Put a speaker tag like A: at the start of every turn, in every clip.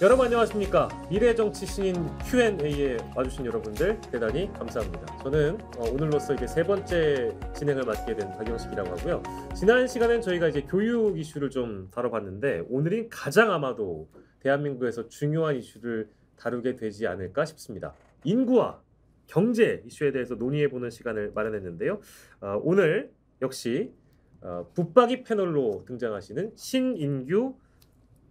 A: 여러분 안녕하십니까 미래정치 신인 Q&A에 와주신 여러분들 대단히 감사합니다 저는 어, 오늘로써 이제 세 번째 진행을 맡게 된 박영식이라고 하고요 지난 시간엔 저희가 이제 교육 이슈를 좀 다뤄봤는데 오늘은 가장 아마도 대한민국에서 중요한 이슈를 다루게 되지 않을까 싶습니다 인구와 경제 이슈에 대해서 논의해보는 시간을 마련했는데요 어, 오늘 역시 어, 붙박이 패널로 등장하시는 신인규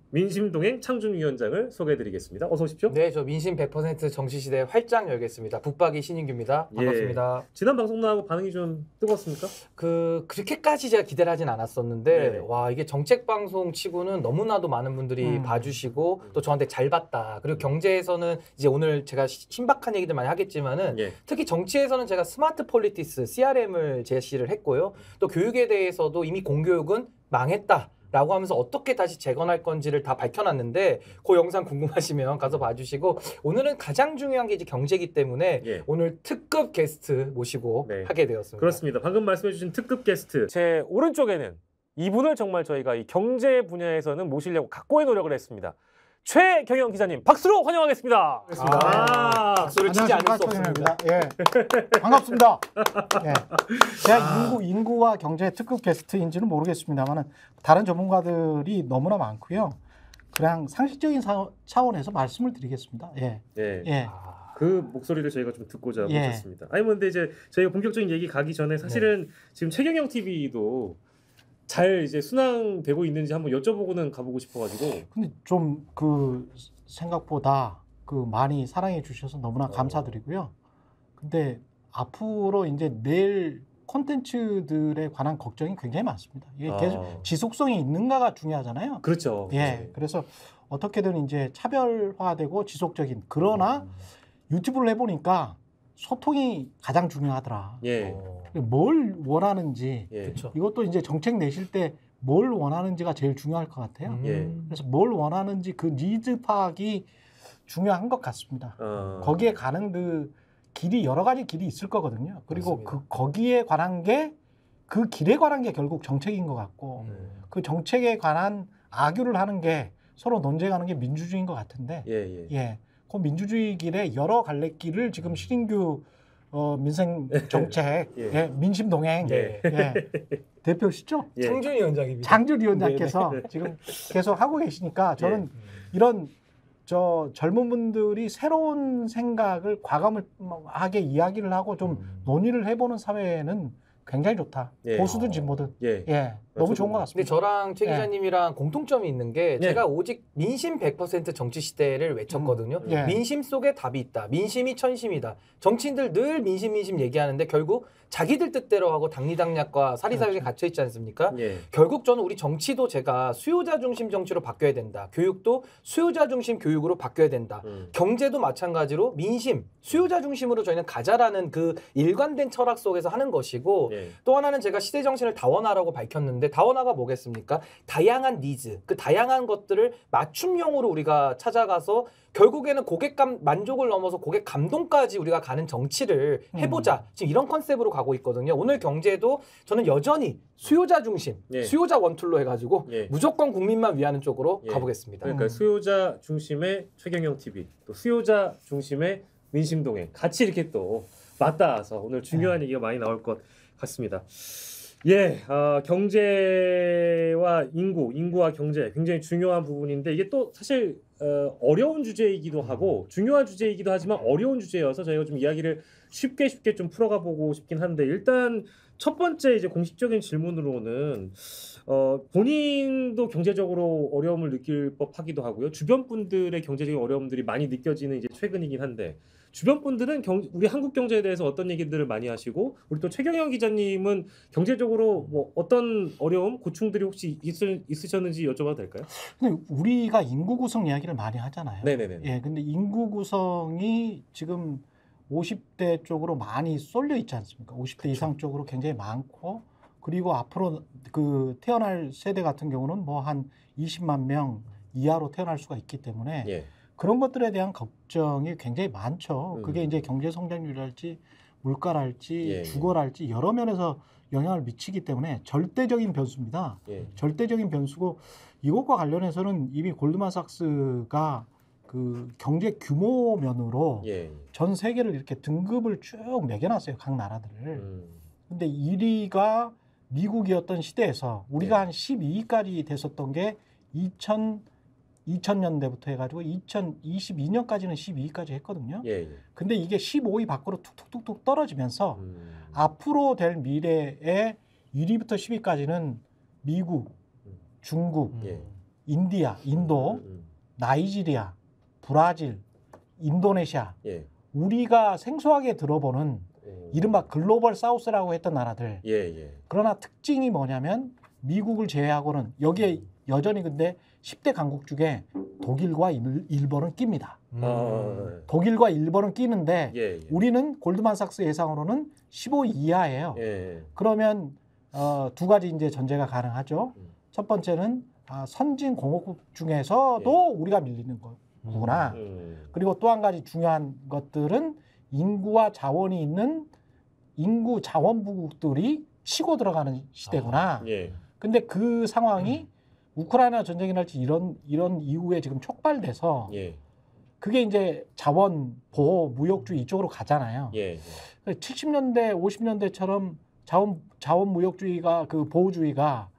A: 민심동행 창준위원장을 소개해드리겠습니다.
B: 어서 오십시오. 네, 저 민심 100% 정치시대 활짝 열겠습니다. 북박이 신인규입니다. 예. 반갑습니다. 예. 지난 방송 나하고 반응이 좀뜨겁습니까그 그렇게까지 제가 기대를 하진 않았었는데 네와 이게 정책 방송 치고는 너무나도 많은 분들이 음. 봐주시고 음. 또 저한테 잘 봤다. 그리고 음. 경제에서는 이제 오늘 제가 신박한 얘기들 많이 하겠지만은 예. 특히 정치에서는 제가 스마트 폴리티스 CRM을 제시를 했고요. 또 교육에 대해서도 이미 공교육은 망했다. 라고 하면서 어떻게 다시 재건할 건지를 다 밝혀놨는데 그 영상 궁금하시면 가서 봐주시고 오늘은 가장 중요한 게 이제 경제기 때문에 예. 오늘 특급 게스트 모시고 네. 하게 되었습니다. 그렇습니다. 방금 말씀해주신
A: 특급 게스트 제 오른쪽에는 이분을 정말 저희가 이 경제 분야에서는 모시려고 각고의 노력을 했습니다. 최경영 기자님 박수로 환영하겠습니다. 아, 네. 박수를 치지 않을 수 없습니다. 예. 반갑습니다. 예. 제가 아. 인구,
C: 인구와 경제 특급 게스트인지는 모르겠습니다만 다른 전문가들이 너무나 많고요. 그냥 상식적인 사, 차원에서 말씀을 드리겠습니다.
A: 예. 예. 예. 아, 그 목소리를 저희가 좀 듣고자 모셨습니다. 예. 아니 근데 이제 저희가 본격적인 얘기 가기 전에 사실은 네. 지금 최경영 TV도 잘 이제 순항되고 있는지 한번 여쭤보고는 가보고 싶어가지고.
C: 근데 좀 그 생각보다 그 많이 사랑해 주셔서 너무나 어. 감사드리고요. 근데 앞으로 이제 내일 콘텐츠들에 관한 걱정이 굉장히 많습니다. 이게 아. 계속 지속성이 있는가가 중요하잖아요. 그렇죠. 예. 그렇죠. 그래서 어떻게든 이제 차별화되고 지속적인 그러나 음. 유튜브를 해보니까 소통이 가장 중요하더라. 예. 어. 뭘 원하는지 예. 이것도 이제 정책 내실 때 뭘 원하는지가 제일 중요할 것 같아요. 음. 예. 그래서 뭘 원하는지 그 니즈 파악이 중요한 것 같습니다. 어. 거기에 가는 그 길이 여러 가지 길이 있을 거거든요. 그리고 맞습니다. 그 거기에 관한 게 그 길에 관한 게 결국 정책인 것
A: 같고 음.
C: 그 정책에 관한 악유를 하는 게 서로 논쟁하는 게 민주주의인 것 같은데
A: 예, 예. 예.
C: 그 민주주의 길에 여러 갈래길을 지금 음. 시진규 어, 민생 정책, 예. 예, 민심 동행 예. 예. 대표시죠? 장준 예. 위원장입니다. 장준 위원장께서 네, 네. 지금 계속 하고 계시니까 저는 예. 이런 저 젊은 분들이 새로운 생각을 과감하게 뭐 이야기를 하고 좀 음. 논의를 해보는 사회는 굉장히 좋다. 보수든 진보든.
B: 예. 네, 너무 좋은 것 뭐. 같습니다. 근데 저랑 최 네. 기자님이랑 네. 공통점이 있는 게 네. 제가 오직 민심 100% 정치 시대를 외쳤거든요. 음, 네. 민심 속에 답이 있다. 민심이 천심이다. 정치인들 늘 민심 민심 얘기하는데 결국 자기들 뜻대로 하고 당리당략과 사리사욕에 그렇죠. 갇혀 있지 않습니까? 예. 결국 저는 우리 정치도 제가 수요자 중심 정치로 바뀌어야 된다. 교육도 수요자 중심 교육으로 바뀌어야 된다. 음. 경제도 마찬가지로 민심, 수요자 중심으로 저희는 가자라는 그 일관된 철학 속에서 하는 것이고 예. 또 하나는 제가 시대 정신을 다원하라고 밝혔는데 근데 다원화가 뭐겠습니까? 다양한 니즈, 그 다양한 것들을 맞춤형으로 우리가 찾아가서 결국에는 고객감 만족을 넘어서 고객 감동까지 우리가 가는 정치를 음. 해보자. 음. 지금 이런 컨셉으로 가고 있거든요. 오늘 경제도 저는 여전히 수요자 중심, 예. 수요자 원툴로 해가지고 예. 무조건 국민만 위하는 쪽으로 예. 가보겠습니다. 그러니까 음. 수요자 중심의 최경영 TV, 또 수요자 중심의
A: 민심동행 같이 이렇게 또 맞닿아서 오늘 중요한 네. 얘기가 많이 나올 것 같습니다. 예, 어, 경제와 인구, 인구와 경제 굉장히 중요한 부분인데 이게 또 사실 어, 어려운 주제이기도 하고 중요한 주제이기도 하지만 어려운 주제여서 저희가 좀 이야기를 쉽게 쉽게 좀 풀어가 보고 싶긴 한데 일단 첫 번째 이제 공식적인 질문으로는 어, 본인도 경제적으로 어려움을 느낄 법하기도 하고요 주변 분들의 경제적인 어려움들이 많이 느껴지는 이제 최근이긴 한데 주변 분들은 경, 우리 한국 경제에 대해서 어떤 얘기들을 많이 하시고 우리 또 최경영 기자님은 경제적으로 뭐 어떤 어려움 고충들이 혹시 있을, 있으셨는지 여쭤봐도 될까요?
C: 근데 우리가 인구 구성 이야기를 많이 하잖아요.
A: 네네네. 예, 근데 인구 구성이 지금
C: 50대 쪽으로 많이 쏠려 있지 않습니까? 50대 그쵸. 이상 쪽으로 굉장히 많고 그리고 앞으로 그 태어날 세대 같은 경우는 뭐 한 20만 명 이하로 태어날 수가 있기 때문에 예. 그런 것들에 대한 걱정이 굉장히 많죠. 그게 이제 음. 경제 성장률이랄지 물가랄지 예, 예, 주거랄지 여러 면에서 영향을 미치기 때문에 절대적인 변수입니다. 예. 절대적인 변수고 이것과 관련해서는 이미 골드만삭스가 그 경제 규모 면으로 예. 전 세계를 이렇게 등급을 쭉 매겨놨어요 각 나라들을. 음. 근데 1위가 미국이었던 시대에서 우리가 예. 한 12위까지 됐었던 게 2000. 2000년대부터 해가지고 2022년까지는 12위까지 했거든요. 예, 예. 근데 이게 15위 밖으로 툭툭툭툭 떨어지면서 음. 앞으로 될 미래에 1위부터 10위까지는 미국, 중국, 음. 예. 인디아, 인도, 음, 음, 음. 나이지리아, 브라질, 인도네시아, 예. 우리가 생소하게 들어보는 이른바 글로벌 사우스라고 했던 나라들. 예, 예. 그러나 특징이 뭐냐면 미국을 제외하고는 여기에 여전히 근데 10대 강국 중에 독일과 일, 본은 낍니다. 음. 아, 독일과 일본은 끼는데 예, 예. 우리는 골드만삭스 예상으로는 15 이하예요. 예, 예, 그러면 어, 두 가지 이제 전제가 가능하죠. 음. 첫 번째는 아, 선진 공업국 중에서도 예. 우리가 밀리는 거구나. 음. 예. 그리고 또 한 가지 중요한 것들은 인구와 자원이 있는 인구 자원부국들이 치고 들어가는 시대구나. 아, 근데 그 상황이 음. 우크라이나 전쟁이 날지 이런 이런 이후에 지금 촉발돼서 예. 그게 이제 자원 보호 무역주의 이쪽으로 가잖아요. 예. 70년대 그 50년대처럼 자원 자원 무역주의가 그 보호주의가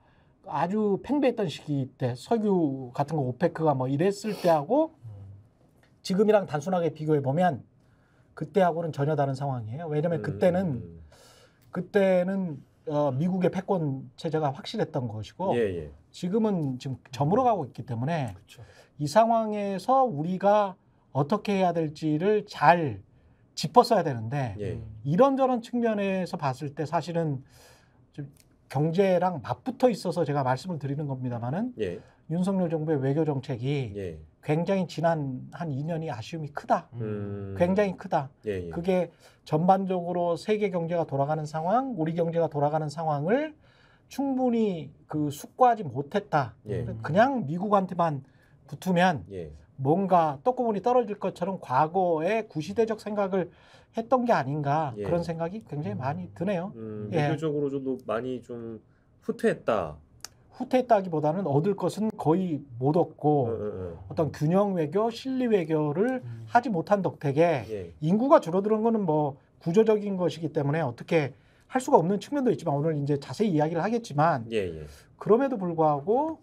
C: 아주 팽배했던 시기 때 석유 같은 거 오페크가 뭐 이랬을 때하고 지금이랑 단순하게 비교해 보면 그때하고는 전혀 다른 상황이에요. 왜냐하면 그때는 음. 그때는 어, 미국의 패권 체제가 확실했던 것이고 예, 예. 지금은 지금 점으로 가고 있기 때문에 그쵸. 이 상황에서 우리가 어떻게 해야 될지를 잘 짚었어야 되는데 예. 이런저런 측면에서 봤을 때 사실은 좀 경제랑 맞붙어 있어서 제가 말씀을 드리는 겁니다만은 예. 윤석열 정부의 외교 정책이 예. 굉장히 지난 한 2년이 아쉬움이 크다.
A: 음...
C: 굉장히 크다. 예, 예. 그게 전반적으로 세계 경제가 돌아가는 상황, 우리 경제가 돌아가는 상황을 충분히 그 숙고하지 못했다. 예. 그냥 미국한테만 붙으면 예. 뭔가 떡구물이 떨어질 것처럼 과거에 구시대적 생각을 했던 게 아닌가 예. 그런 생각이 굉장히 음. 많이 드네요.
A: 음, 예. 외교적으로좀 많이 좀 후퇴했다.
C: 후퇴했다기보다는 얻을 것은 거의 못 얻고 음, 어떤 균형 외교, 실리 외교를 음. 하지 못한 덕택에 예. 인구가 줄어드는 거는 뭐 구조적인 것이기 때문에 어떻게 할 수가 없는 측면도 있지만 오늘 이제 자세히 이야기를 하겠지만 예, 예. 그럼에도 불구하고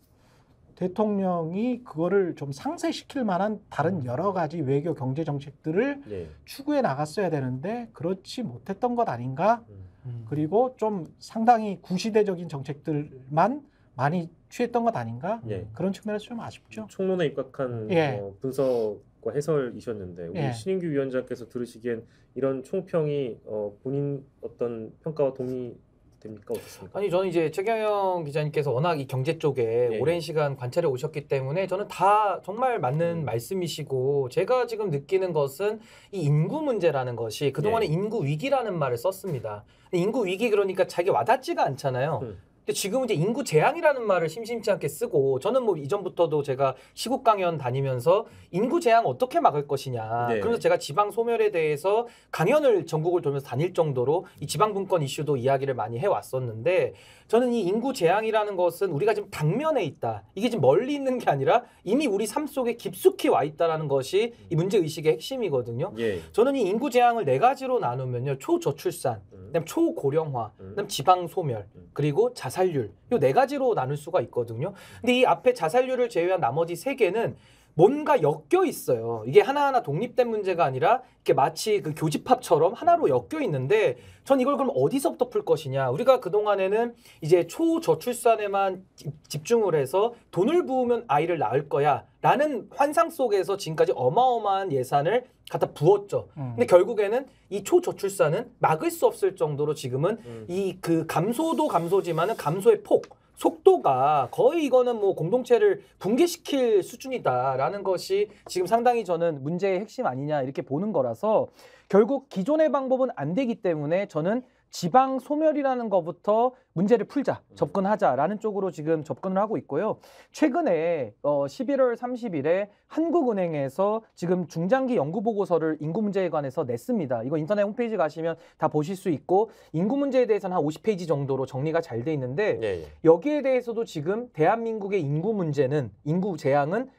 C: 대통령이 그거를 좀 상쇄시킬 만한 다른 음. 여러 가지 외교 경제 정책들을 예. 추구해 나갔어야 되는데 그렇지 못했던 것 아닌가? 음. 음. 그리고 좀 상당히 구시대적인 정책들만 많이 취했던 것 아닌가? 예. 그런 측면에서 좀 아쉽죠.
A: 총론에 입각한 예. 어, 분석 과 해설이셨는데 우리 예. 신인규 위원장께서 들으시기엔 이런 총평이 어, 본인 어떤 평가와 동의됩니까 어떻습니까?
B: 아니 저는 이제 최경영 기자님께서 워낙 이 경제 쪽에 예, 예. 오랜 시간 관찰해 오셨기 때문에 저는 다 정말 맞는 음. 말씀이시고 제가 지금 느끼는 것은 이 인구 문제라는 것이 그동안에 예. 인구 위기라는 말을 썼습니다. 인구 위기 그러니까 자기 와닿지가 않잖아요. 음. 근데 지금은 이제 인구 제한이라는 말을 심심치 않게 쓰고 저는 뭐 이전부터도 제가 시국 강연 다니면서 인구 제한 어떻게 막을 것이냐. 네. 그래서 제가 지방 소멸에 대해서 강연을 전국을 돌면서 다닐 정도로 이 지방 분권 이슈도 이야기를 많이 해 왔었는데 저는 이 인구 제한이라는 것은 우리가 지금 당면에 있다. 이게 지금 멀리 있는 게 아니라 이미 우리 삶 속에 깊숙이 와 있다라는 것이 이 문제 의식의 핵심이거든요. 예. 저는 이 인구 제한을 네 가지로 나누면요. 초저출산, 음. 그다음 초고령화, 음. 그다음 지방 소멸, 음. 그리고 자산 자살률 요네 가지로 나눌 수가 있거든요. 근데 이 앞에 자살률을 제외한 나머지 세 개는 뭔가 엮여 있어요. 이게 하나하나 독립된 문제가 아니라 이게 마치 그 교집합처럼 하나로 엮여 있는데 전 이걸 그럼 어디서부터 풀 것이냐. 우리가 그동안에는 이제 초저출산에만 집중을 해서 돈을 부으면 아이를 낳을 거야. 라는 환상 속에서 지금까지 어마어마한 예산을 갖다 부었죠. 음. 근데 결국에는 이 초저출산은 막을 수 없을 정도로 지금은 음. 이그 감소도 감소지만은 감소의 폭 속도가 거의 이거는 뭐 공동체를 붕괴시킬 수준이다라는 것이 지금 상당히 저는 문제의 핵심 아니냐 이렇게 보는 거라서 결국 기존의 방법은 안 되기 때문에 저는 지방 소멸이라는 것부터 문제를 풀자, 음. 접근하자라는 쪽으로 지금 접근을 하고 있고요. 최근에 어, 11월 30일에 한국은행에서 지금 중장기 연구 보고서를 인구 문제에 관해서 냈습니다. 이거 인터넷 홈페이지 가시면 다 보실 수 있고 인구 문제에 대해서는 한 50페이지 정도로 정리가 잘 돼 있는데 예, 예. 여기에 대해서도 지금 대한민국의 인구 문제는 인구 재앙은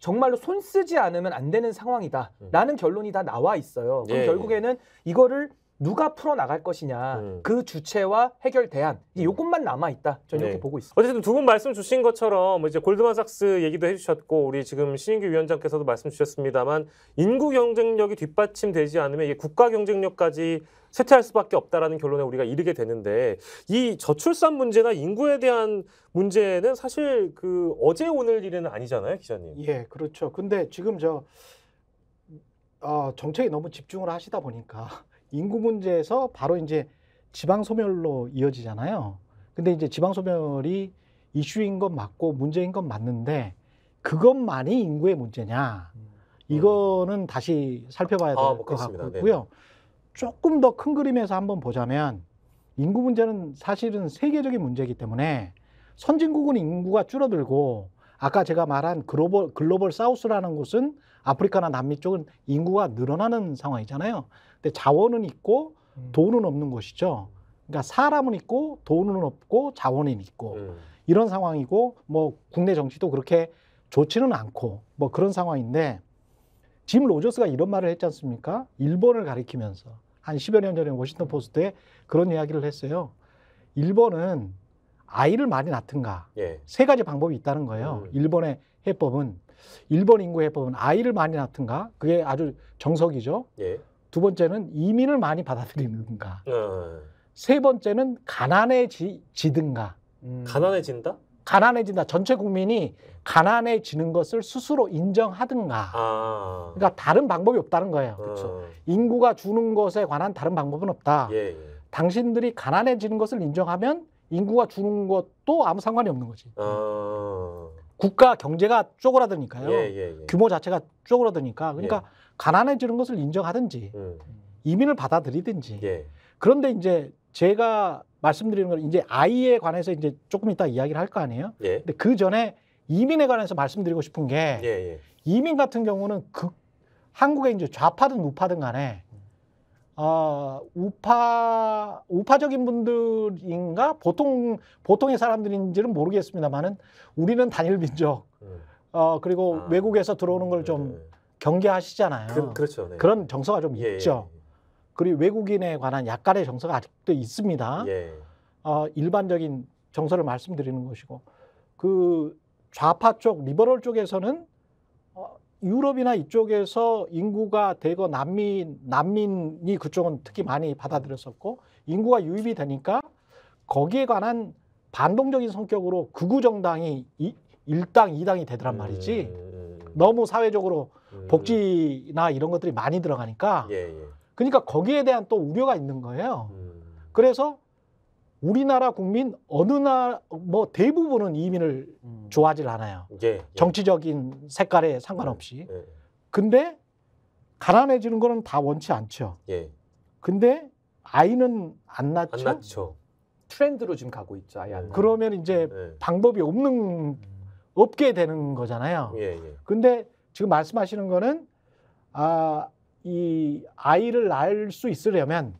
B: 정말로 손 쓰지 않으면 안 되는 상황이다라는 음. 결론이 다 나와 있어요. 그럼 예, 예. 결국에는 이거를 누가 풀어나갈 것이냐 음. 그 주체와 해결 대안 이 음. 요것만 남아있다 저는 네. 이렇게 보고 있습니다
A: 어쨌든 두 분 말씀 주신 것처럼 뭐 이제 골드만삭스 얘기도 해주셨고 우리 지금 신인규 위원장께서도 말씀 주셨습니다만 인구 경쟁력이 뒷받침되지 않으면 이게 국가 경쟁력까지 쇠퇴할 수밖에 없다라는 결론에 우리가 이르게 되는데 이 저출산 문제나 인구에 대한 문제는 사실 그 어제 오늘 일은 아니잖아요 기자님
C: 예 그렇죠 근데 지금 저 어, 정책에 너무 집중을 하시다 보니까 인구 문제에서 바로 이제 지방 소멸로 이어지잖아요. 근데 이제 지방 소멸이 이슈인 건 맞고 문제인 건 맞는데 그것만이 인구의 문제냐? 음. 이거는 다시 살펴봐야 아, 될것 뭐 네. 같고요. 조금 더 큰 그림에서 한번 보자면 인구 문제는 사실은 세계적인 문제이기 때문에 선진국은 인구가 줄어들고 아까 제가 말한 글로벌, 글로벌 사우스라는 곳은 아프리카나 남미 쪽은 인구가 늘어나는 상황이잖아요. 근데 자원은 있고 음. 돈은 없는 것이죠. 그러니까 사람은 있고 돈은 없고 자원은 있고 음. 이런 상황이고 뭐 국내 정치도 그렇게 좋지는 않고 뭐 그런 상황인데 짐 로저스가 이런 말을 했지 않습니까? 일본을 가리키면서 한 10여 년 전에 워싱턴 포스트에 그런 이야기를 했어요. 일본은 아이를 많이 낳든가 예. 세 가지 방법이 있다는 거예요. 음. 일본의 해법은 일본 인구 해법은 아이를 많이 낳든가 그게 아주 정석이죠. 예. 두 번째는 이민을 많이 받아들이는가. 네. 세 번째는 가난해지든가. 음. 가난해진다? 가난해진다. 전체 국민이 가난해지는 것을 스스로 인정하든가.
A: 아.
C: 그러니까 다른 방법이 없다는 거예요. 그렇죠. 인구가 주는 것에 관한 다른 방법은 없다. 예, 예. 당신들이 가난해지는 것을 인정하면 인구가 주는 것도 아무 상관이 없는 거지. 아. 국가 경제가 쪼그라드니까요. 예, 예, 예. 규모 자체가 쪼그라드니까. 그러니까 예. 가난해지는 것을 인정하든지 음. 이민을 받아들이든지 예. 그런데 이제 제가 말씀드리는 건 이제 아이에 관해서 이제 조금 이따 이야기를 할 거 아니에요. 예. 근데 그 전에 이민에 관해서 말씀드리고 싶은 게 예, 예. 이민 같은 경우는 그 한국의 이제 좌파든 우파든 간에 어, 우파 우파적인 분들인가 보통 보통의 사람들인지는 모르겠습니다만은 우리는 단일 민족 음. 어 그리고 아, 외국에서 들어오는 걸좀 네. 경계하시잖아요. 그, 렇죠 네. 그런 정서가 좀 예, 있죠. 예, 예, 그리고 외국인에 관한 약간의 정서가 아직도 있습니다. 예. 어, 일반적인 정서를 말씀드리는 것이고 그 좌파 쪽 리버럴 쪽에서는 어, 유럽이나 이쪽에서 인구가 대거 난민 난민이 그쪽은 특히 많이 받아들였었고 인구가 유입이 되니까 거기에 관한 반동적인 성격으로 극우 정당이 일당이당이 되더란 말이지. 음, 음, 음. 너무 사회적으로 음. 복지나 이런 것들이 많이 들어가니까 예, 예. 그러니까 거기에 대한 또 우려가 있는 거예요. 음. 그래서 우리나라 국민 어느 날뭐 대부분은 이민을 음. 좋아하질 않아요. 예, 예. 정치적인 색깔에 상관없이. 예, 예. 근데 가난해지는 거는 다 원치 않죠. 근데 아이는 안 낳죠. 안 낳죠. 트렌드로 지금 가고
B: 있죠. 아예 안 음. 그러면
C: 이제 방법이 없는 음. 없게 되는 거잖아요. 예, 예. 근데 지금 말씀하시는 거는 아, 이 아이를 낳을 수 있으려면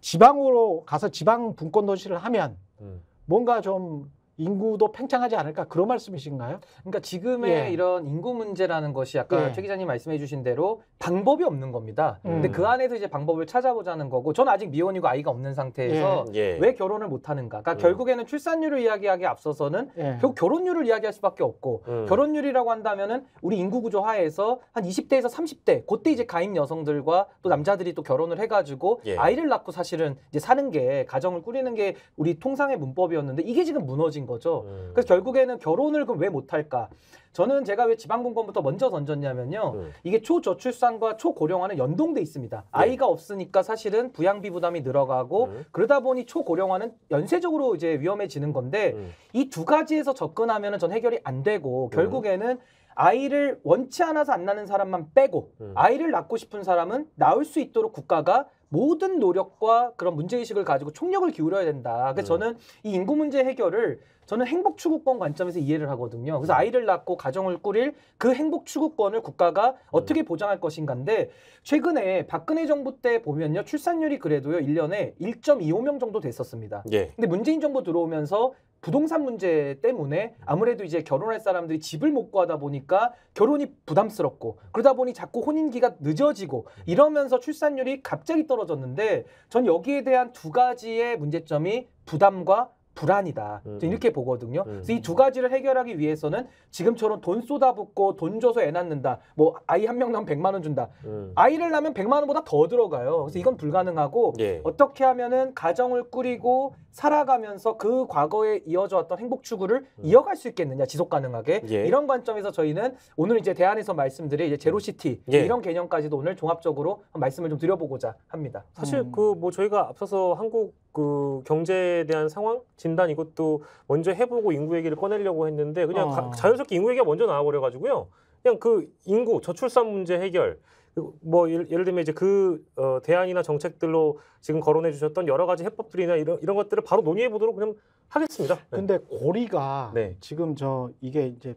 C: 지방으로 가서 지방 분권 도시를 하면
A: 음.
B: 뭔가 좀 인구도 팽창하지 않을까 그런 말씀이신가요? 그러니까 지금의 예. 이런 인구 문제라는 것이 아까 예. 최 기자님 말씀해주신 대로 방법이 없는 겁니다. 음. 근데 그 안에서 이제 방법을 찾아보자는 거고, 저는 아직 미혼이고 아이가 없는 상태에서 예. 예. 왜 결혼을 못 하는가? 그러니까 음. 결국에는 출산율을 이야기하기 앞서서는 결국 예. 결혼율을 이야기할 수밖에 없고, 음. 결혼율이라고 한다면은 우리 인구 구조 하에서 한 20대에서 30대 그때 이제 가입 여성들과 또 남자들이 또 결혼을 해가지고 예. 아이를 낳고 사실은 이제 사는 게 가정을 꾸리는 게 우리 통상의 문법이었는데 이게 지금 무너진. 무너진 거죠. 음. 그래서 결국에는 결혼을 그럼 왜 못할까? 저는 제가 왜지방공권부터 먼저 던졌냐면요. 음. 이게 초저출산과 초고령화는 연동돼 있습니다. 네. 아이가 없으니까 사실은 부양비 부담이 늘어가고 음. 그러다 보니 초고령화는 연쇄적으로 이제 위험해지는 건데 음. 이두 가지에서 접근하면은 전 해결이 안 되고 음. 결국에는 아이를 원치 않아서 안나는 사람만 빼고 음. 아이를 낳고 싶은 사람은 낳을 수 있도록 국가가 모든 노력과 그런 문제의식을 가지고 총력을 기울여야 된다. 그래서 음. 저는 이 인구 문제 해결을 저는 행복 추구권 관점에서 이해를 하거든요. 그래서 네. 아이를 낳고 가정을 꾸릴 그 행복 추구권을 국가가 어떻게 네. 보장할 것인가인데 최근에 박근혜 정부 때 보면요. 출산율이 그래도요. 1년에 1.25명 정도 됐었습니다. 예. 근데 문재인 정부 들어오면서 부동산 문제 때문에 아무래도 이제 결혼할 사람들이 집을 못 구하다 보니까 결혼이 부담스럽고 그러다 보니 자꾸 혼인기가 늦어지고 이러면서 출산율이 갑자기 떨어졌는데 전 여기에 대한 두 가지의 문제점이 부담과 불안이다. 음, 음. 이렇게 보거든요. 음. 그래서 이 두 가지를 해결하기 위해서는 지금처럼 돈 쏟아붓고 돈 줘서 애 낳는다. 뭐 아이 한명 낳으면 100만 원 준다. 음. 아이를 낳으면 100만 원보다 더 들어가요. 그래서 이건 불가능하고 예. 어떻게 하면은 가정을 꾸리고 살아가면서 그 과거에 이어져 왔던 행복 추구를 음. 이어갈 수 있겠느냐 지속 가능하게 예. 이런 관점에서 저희는 오늘 이제 대안에서 말씀드린 이제 제로시티 예. 이런 개념까지도 오늘 종합적으로 말씀을 좀 드려보고자 합니다. 사실 음. 그뭐 저희가 앞서서 한국 그 경제에 대한 상황
A: 진단 이것도 먼저 해보고 인구 얘기를 꺼내려고 했는데 그냥 어. 가, 자연스럽게 인구 얘기가 먼저 나와버려가지고요. 그냥 그 인구 저출산 문제 해결 그 뭐 예를, 예를 들면 이제 그 어, 대안이나 정책들로 지금 거론해 주셨던 여러 가지 해법들이나 이런 이런 것들을 바로 논의해 보도록 그냥 하겠습니다. 네. 근데 네. 고리가
C: 네. 지금 저 이게 이제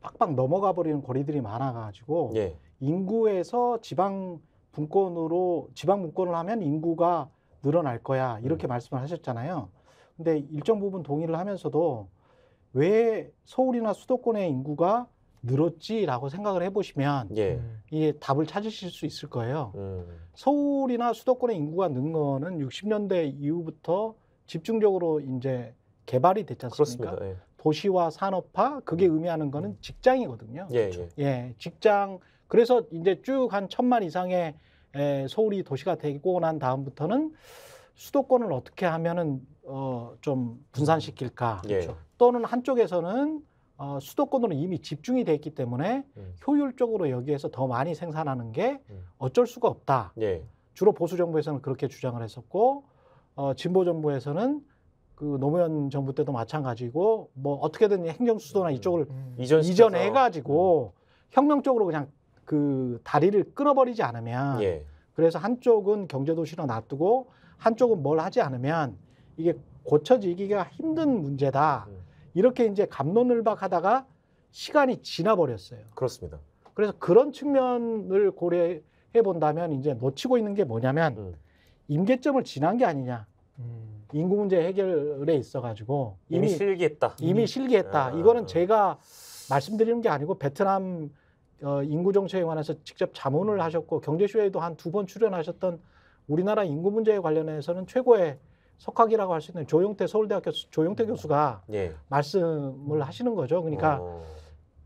C: 빡빡 넘어가 버리는 고리들이 많아가지고 예. 인구에서 지방 분권으로 지방 분권을 하면 인구가 늘어날 거야 네. 이렇게 말씀을 하셨잖아요. 근데 일정 부분 동의를 하면서도 왜 서울이나 수도권의 인구가 늘었지라고 생각을 해보시면 예. 이 답을 찾으실 수 있을 거예요. 음. 서울이나 수도권의 인구가 는 거는 60년대 이후부터 집중적으로 이제 개발이 됐지 않습니까? 예. 도시와 산업화 그게 음. 의미하는 거는 음. 직장이거든요. 예, 그렇죠. 예. 예 직장 그래서 이제 쭉 한 천만 이상의 에, 예, 서울이 도시가 되고 난 다음부터는 수도권을 어떻게 하면은 어, 좀 분산시킬까 음, 그렇죠. 예. 또는 한쪽에서는 어, 수도권으로 이미 집중이 돼 있기 때문에 음. 효율적으로 여기에서 더 많이 생산하는 게 음. 어쩔 수가 없다. 예. 주로 보수 정부에서는 그렇게 주장을 했었고 어, 진보 정부에서는 그 노무현 정부 때도 마찬가지고 뭐 어떻게든 행정 수도나 음. 이쪽을 음. 이전해가지고 음. 혁명적으로 그냥 그 다리를 끊어버리지 않으면 예. 그래서 한쪽은 경제도시로 놔두고 한쪽은 뭘 하지 않으면 이게 고쳐지기가 힘든 문제다. 음. 이렇게 이제 감론을박하다가 시간이 지나버렸어요. 그렇습니다. 그래서 그런 측면을 고려해 본다면 이제 놓치고 있는 게 뭐냐면 음. 임계점을 지난 게 아니냐. 음. 인구 문제 해결에 있어 가지고 이미, 이미,
A: 실기했다. 이미 실기했다.
C: 아. 이거는 제가 말씀드리는 게 아니고 베트남 어, 인구 정책에 관해서 직접 자문을 음. 하셨고 경제쇼에도 한 두 번 출연하셨던 우리나라 인구 문제에 관련해서는 최고의 석학이라고 할 수 있는 조용태 서울대학교 조용태 음. 교수가 예. 말씀을 음. 하시는 거죠. 그러니까 오. 어.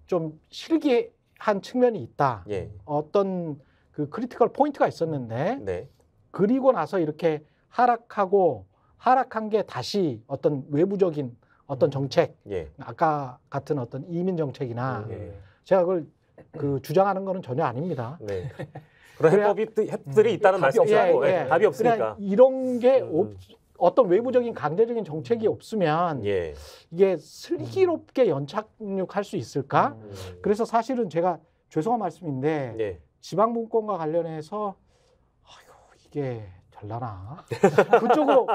C: 좀 실기한 측면이 있다. 예. 어떤 그 크리티컬 포인트가 있었는데 네. 그리고 나서 이렇게 하락하고 하락한 게 다시 어떤 외부적인 어떤 정책, 예. 아까 같은 어떤 이민 정책이나 예. 제가 그걸 그 주장하는 거는 전혀 아닙니다.
A: 네. 그런 해법이 해법들이 음, 있다는 말씀이시고 예, 예, 예. 답이 없으니까
C: 이런 게 음. 어떤 외부적인 강제적인 정책이 없으면 예. 이게 슬기롭게 연착륙할 수 있을까? 음. 그래서 사실은 제가 죄송한 말씀인데 예. 지방분권과 관련해서 아유 이게 잘나나 그쪽으로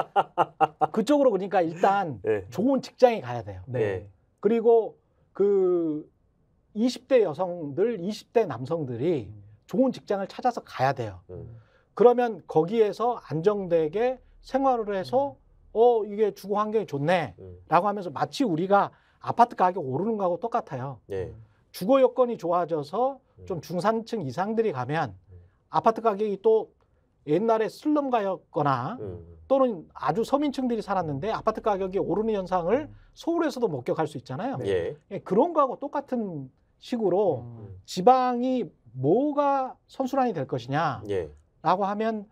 C: 그쪽으로 그러니까 일단 예. 좋은 직장에 가야 돼요. 네. 그리고 그 20대 여성들, 20대 남성들이 음. 좋은 직장을 찾아서 가야 돼요. 음. 그러면 거기에서 안정되게 생활을 해서 음. 어 이게 주거 환경이
A: 좋네라고
C: 하면서 마치 우리가 아파트 가격 오르는 거하고 똑같아요. 네. 주거 여건이 좋아져서 좀 중산층 이상들이 가면 아파트 가격이 또 옛날에 슬럼가였거나 또는 아주 서민층들이 살았는데 아파트 가격이 오르는 현상을 서울에서도 목격할 수 있잖아요. 예. 예 그런 거하고 똑같은 식으로 음. 지방이 뭐가 선순환이 될 것이냐라고 예. 하면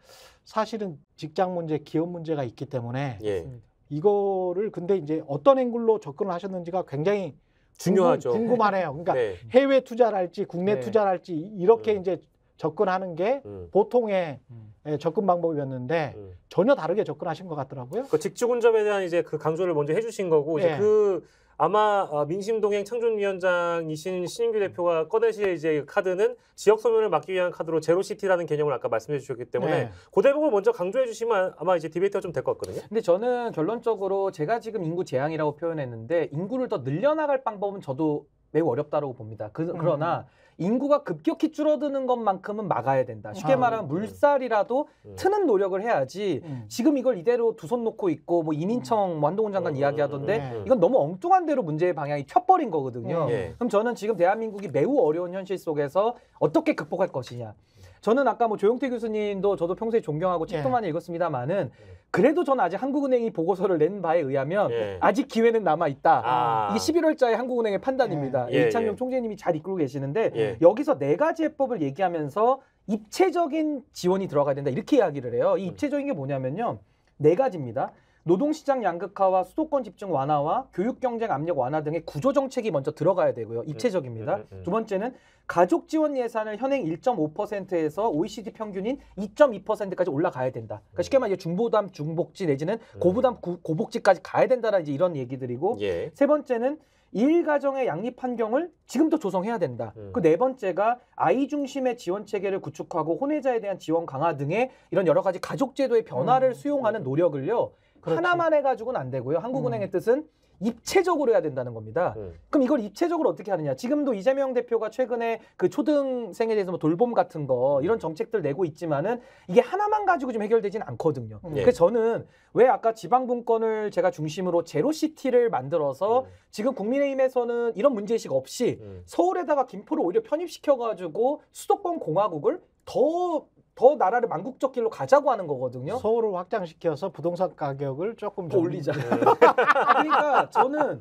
C: 사실은 직장 문제, 기업 문제가 있기 때문에 예. 이거를 근데 이제 어떤 앵글로 접근을 하셨는지가 굉장히 중요하죠. 궁금, 하네요 그러니까 네. 해외 투자랄지 국내 네. 투자랄지 이렇게 음. 이제 접근하는 게 음. 보통의 음. 예, 접근 방법이었는데 음. 전혀 다르게 접근하신 것 같더라고요.
A: 그 직주 운점에 대한 이제 그 강조를 먼저 해주신 거고 네. 이제 그 아마 어, 민심동행 창준위원장이신 신인규 대표가 꺼내실 이제 그 카드는 지역 소멸을 막기 위한 카드로 제로시티라는 개념을 아까 말씀해 주셨기 때문에 네. 그 대목을 먼저 강조해 주시면 아마 이제 디베이트가 좀 될 것 같거든요.
B: 근데 저는 결론적으로 제가 지금 인구 재앙이라고 표현했는데 인구를 더 늘려나갈 방법은 저도 매우 어렵다고 봅니다. 그, 러나 음. 인구가 급격히 줄어드는 것만큼은 막아야 된다. 쉽게 아, 말하면 네. 물살이라도 네. 트는 노력을 해야지 음. 지금 이걸 이대로 두 손 놓고 있고 뭐 이민청 뭐 음. 한동훈 장관 음. 이야기하던데 네. 이건 너무 엉뚱한 대로 문제의 방향이 튀어버린 거거든요. 그럼 저는 지금 대한민국이 매우 어려운 현실 속에서 어떻게 극복할 것이냐. 저는 아까 뭐 조용태 교수님도 저도 평소에 존경하고 책도 예. 많이 읽었습니다만은 예. 그래도 전 아직 한국은행이 보고서를 낸 바에 의하면 예. 아직 기회는 남아 있다. 아. 이게 11월자의 한국은행의 판단입니다. 예. 예, 예. 이창용 총재님이 잘 이끌고 계시는데 여기서 네 가지 해법을 얘기하면서 입체적인 지원이 들어가야 된다 이렇게 이야기를 해요. 이 음. 입체적인 게 뭐냐면요 네 가지입니다. 노동시장 양극화와 수도권 집중 완화와 교육 경쟁 압력 완화 등의 구조 정책이 먼저 들어가야 되고요. 입체적입니다. 음, 음, 두 번째는 가족 지원 예산을 현행 1.5%에서 OECD 평균인 2.2%까지 올라가야 된다. 그러니까 음. 쉽게 말해 중보담, 중복지 내지는 음. 고부담, 구, 고복지까지 가야 된다라는 이제 이런 얘기들이고 예. 세 번째는 일가정의 양립 환경을 지금도 조성해야 된다. 음. 그네 번째가 아이 중심의 지원 체계를 구축하고 혼외자에 대한 지원 강화 등의 이런 여러 가지 가족 제도의 변화를 음. 수용하는 노력을요. 그렇지. 하나만 해가지고는 안 되고요. 한국은행의 음. 뜻은 입체적으로 해야 된다는 겁니다. 음. 그럼 이걸 입체적으로 어떻게 하느냐? 지금도 이재명 대표가 최근에 그 초등생에 대해서 뭐 돌봄 같은 거 음. 이런 정책들 내고 있지만은 이게 하나만 가지고 좀 해결되진 않거든요. 음. 그래서 저는 왜 아까 지방분권을 제가 중심으로 제로시티를 만들어서 음. 지금 국민의힘에서는 이런 문제의식 없이 음. 서울에다가 김포를 오히려 편입시켜가지고 수도권 공화국을 더더 나라를 만국적 길로 가자고 하는 거거든요. 서울을 확장시켜서 부동산 가격을 조금 더 올리자. 네. 그러니까 저는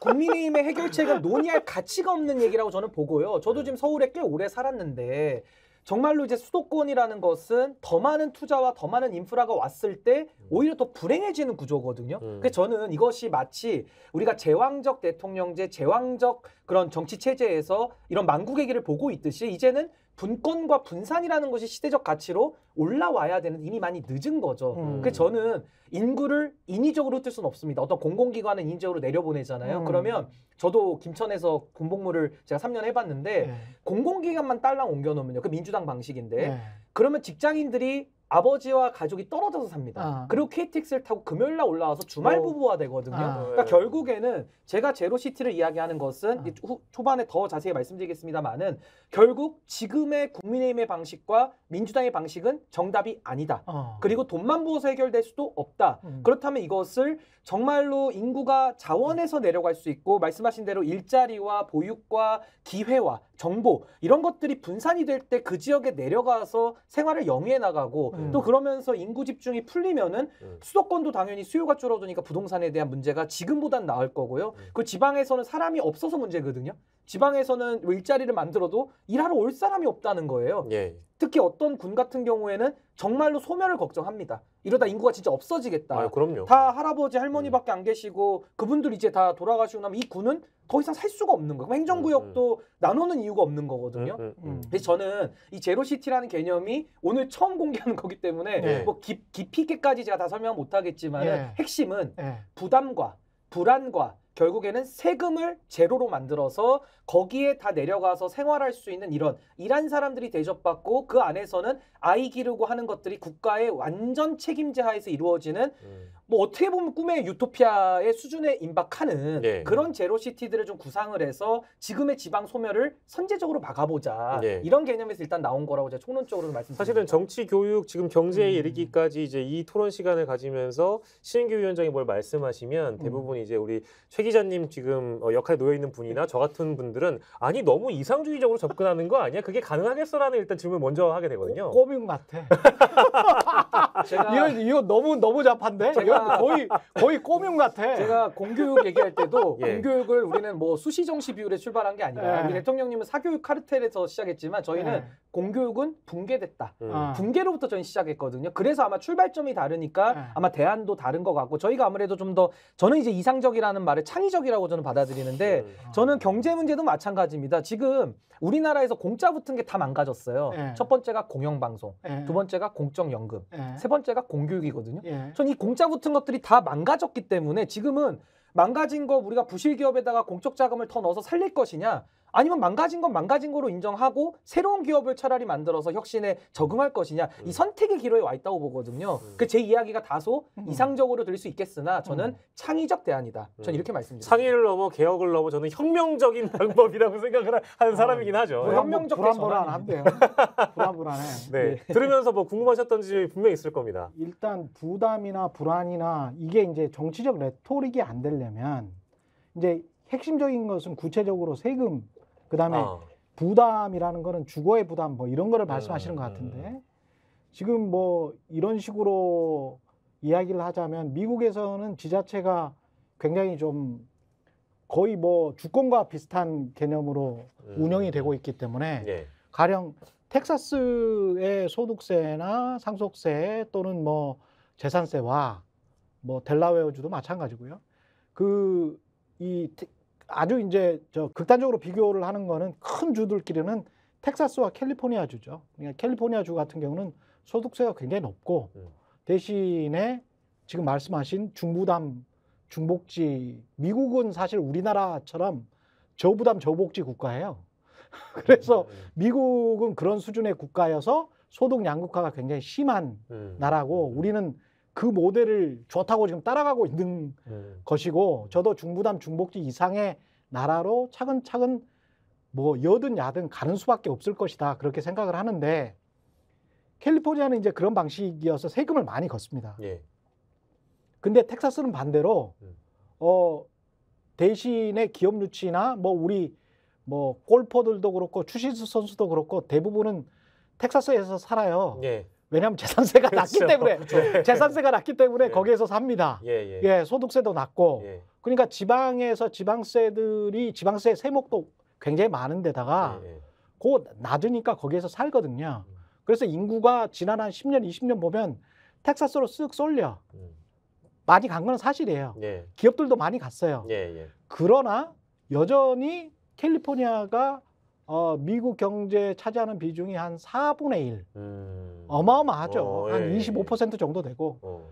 B: 국민의힘의 해결책은 논의할 가치가 없는 얘기라고 저는 보고요. 저도 네. 지금 서울에 꽤 오래 살았는데 정말로 이제 수도권이라는 것은 더 많은 투자와 더 많은 인프라가 왔을 때 음. 오히려 더 불행해지는 구조거든요. 음. 그래서 저는 이것이 마치 우리가 제왕적 대통령제, 제왕적 그런 정치 체제에서 이런 망국 얘기를 보고 있듯이 이제는 분권과 분산이라는 것이 시대적 가치로 올라와야 되는 이미 많이 늦은 거죠. 음. 그 저는 인구를 인위적으로 뜰 수는 없습니다. 어떤 공공기관은 인위적으로 내려보내잖아요. 음. 그러면 저도 김천에서 군복무를 제가 3년 해봤는데 네. 공공기관만 딸랑 옮겨놓으면요. 그 민주당 방식인데 네. 그러면 직장인들이 아버지와 가족이 떨어져서 삽니다. 아. 그리고 KTX를 타고 금요일 날 올라와서 주말 어. 부부화 되거든요. 아. 그러니까 네. 결국에는 제가 제로시티를 이야기하는 것은 아. 후, 초반에 더 자세히 말씀드리겠습니다만은 결국 지금의 국민의힘의 방식과 민주당의 방식은 정답이 아니다. 어. 그리고 돈만 부어서 해결될 수도 없다. 음. 그렇다면 이것을 정말로 인구가 자원에서 내려갈 수 있고 말씀하신 대로 일자리와 보육과 기회와 정보 이런 것들이 분산이 될 때 그 지역에 내려가서 생활을 영위해 나가고 음. 또 그러면서 인구 집중이 풀리면은 음. 수도권도 당연히 수요가 줄어드니까 부동산에 대한 문제가 지금보단 나을 거고요. 음. 그 지방에서는 사람이 없어서 문제거든요. 지방에서는 뭐 일자리를 만들어도 일하러 올 사람이 없다는 거예요. 예. 특히 어떤 군 같은 경우에는 정말로 소멸을 걱정합니다. 이러다 인구가 진짜 없어지겠다. 아, 그럼요. 다 할아버지 할머니밖에 음. 안 계시고 그분들 이제 다 돌아가시고 나면 이 군은 더 이상 살 수가 없는 거예요. 행정구역도 음, 음. 나누는 이유가 없는 거거든요. 음, 음, 음, 그래서 저는 이 제로시티라는 개념이 오늘 처음 공개하는 거기 때문에 예. 뭐 깊, 깊이 있게까지 제가 다 설명 못 하겠지만 예. 핵심은 예. 부담과 불안과 결국에는 세금을 제로로 만들어서 거기에 다 내려가서 생활할 수 있는 이런 일한 사람들이 대접받고 그 안에서는 아이 기르고 하는 것들이 국가의 완전 책임제 하에서 이루어지는 음. 뭐 어떻게 보면 꿈의 유토피아의 수준에 임박하는 네. 그런 제로시티들을 좀 구상을 해서 지금의 지방 소멸을 선제적으로 막아보자 네. 예. 이런 개념에서 일단 나온 거라고 제가 총론적으로 말씀드립니다. 사실은 정치 교육 지금 경제에
A: 음. 이르기까지 이제 이 토론 시간을 가지면서 신인규 위원장이 뭘 말씀하시면 음. 대부분 이제 우리 최 기자님 지금 어, 역할에 놓여 있는 분이나 저 같은 분들은 아니 너무 이상주의적으로 접근하는 거 아니야? 그게 가능하겠어라는 일단 질문 먼저 하게 되거든요. 꼬민 같아.
B: 제가... 이거, 이거 너무 너무 잡한데. 제가 거의 거의 꼬명 같아. 제가 공교육 얘기할 때도 예. 공교육을 우리는 뭐 수시 정시 비율에 출발한 게 아니라 우 예. 대통령님은 사교육 카르텔에서 시작했지만 저희는 예. 공교육은 붕괴됐다. 음. 아. 붕괴로부터 저는 시작했거든요. 그래서 아마 출발점이 다르니까 네. 아마 대안도 다른 것 같고 저희가 아무래도 좀 더 저는 이제 이상적이라는 말을 창의적이라고 저는 받아들이는데 음. 저는 경제 문제도 마찬가지입니다. 지금 우리나라에서 공짜 붙은 게 다 망가졌어요. 예. 첫 번째가 공영방송, 예. 네. 두 번째가 공적연금, 예. 세 번째가 공교육이거든요. 전 이 공짜 붙은 것들이 다 망가졌기 때문에 지금은 망가진 거 우리가 부실 기업에다가 공적 자금을 더 넣어서 살릴 것이냐 아니면 망가진 건 망가진 거로 인정하고 새로운 기업을 차라리 만들어서 혁신에 적응할 것이냐 이 음. 선택의 기로에 와 있다고 보거든요. 음. 그제 이야기가 다소 음. 이상적으로 들릴 수 있겠으나 저는 창의적 대안이다. 저는 전 이렇게 말씀드립니다.
A: 창의를 넘어 개혁을 넘어 저는 혁명적인 방법이라고 생각을 하는 아, 사람이긴 하죠. 뭐 혁명적 불안불안한데요. 불안불안해. 네. 예. 들으면서 뭐 궁금하셨던지 분명히 있을 겁니다.
C: 일단 부담이나 불안이나 이게 이제 정치적 레토릭이 안 되려면 이제 핵심적인 것은 구체적으로 세금 그다음에 어. 부담이라는 거는 주거의 부담 뭐 이런 거를 말씀하시는 음, 것 음, 음, 같은데 지금 뭐 이런 식으로 이야기를 하자면 미국에서는 지자체가 굉장히 좀 거의 뭐 주권과 비슷한 개념으로 음. 운영이 되고 있기 때문에 예. 가령 텍사스의 소득세나 상속세 또는 뭐 재산세와 뭐 델라웨어주도 마찬가지고요. 그이 아주 이제 저 극단적으로 비교를 하는 거는 큰 주들끼리는 텍사스와 캘리포니아 주죠. 그러니까 캘리포니아 주 같은 경우는 소득세가 굉장히 높고 예. 대신에 지금 말씀하신 중부담 중복지 미국은 사실 우리나라처럼 저부담 저복지 국가예요. 그래서 예. 미국은 그런 수준의 국가여서 소득 양극화가 굉장히 심한 예. 나라고 우리는 그 모델을 좋다고 지금 따라가고 있는 음. 것이고 저도 중부담 중복지 이상의 나라로 차근차근 뭐 여든 야든 가는 수밖에 없을 것이다 그렇게 생각을 하는데 캘리포니아는 이제 그런 방식이어서 세금을 많이 걷습니다. 예. 근데 텍사스는 반대로 음. 어 대신에 기업 유치나 뭐 우리 뭐 골퍼들도 그렇고 추신수 선수도 그렇고 대부분은 텍사스에서 살아요. 예. 왜냐하면 재산세가 그렇죠. 낮기 때문에 그렇죠. 네. 재산세가 낮기 때문에 예. 거기에서 삽니다. 예, 예. 예 소득세도 낮고 예. 그러니까 지방에서 지방세들이 지방세 세목도 굉장히 많은데다가 예, 예. 곧 낮으니까 거기에서 살거든요. 음. 그래서 인구가 지난 한 10년, 20년 보면 텍사스로 쓱 쏠려. 음. 많이 간 건 사실이에요. 기업들도 많이 갔어요. 그러나 여전히 캘리포니아가 어, 미국 경제에 차지하는 비중이 한 4분의 1. 음. 어마어마하죠. 어, 예, 한25% 예, 예. 정도 되고. 어.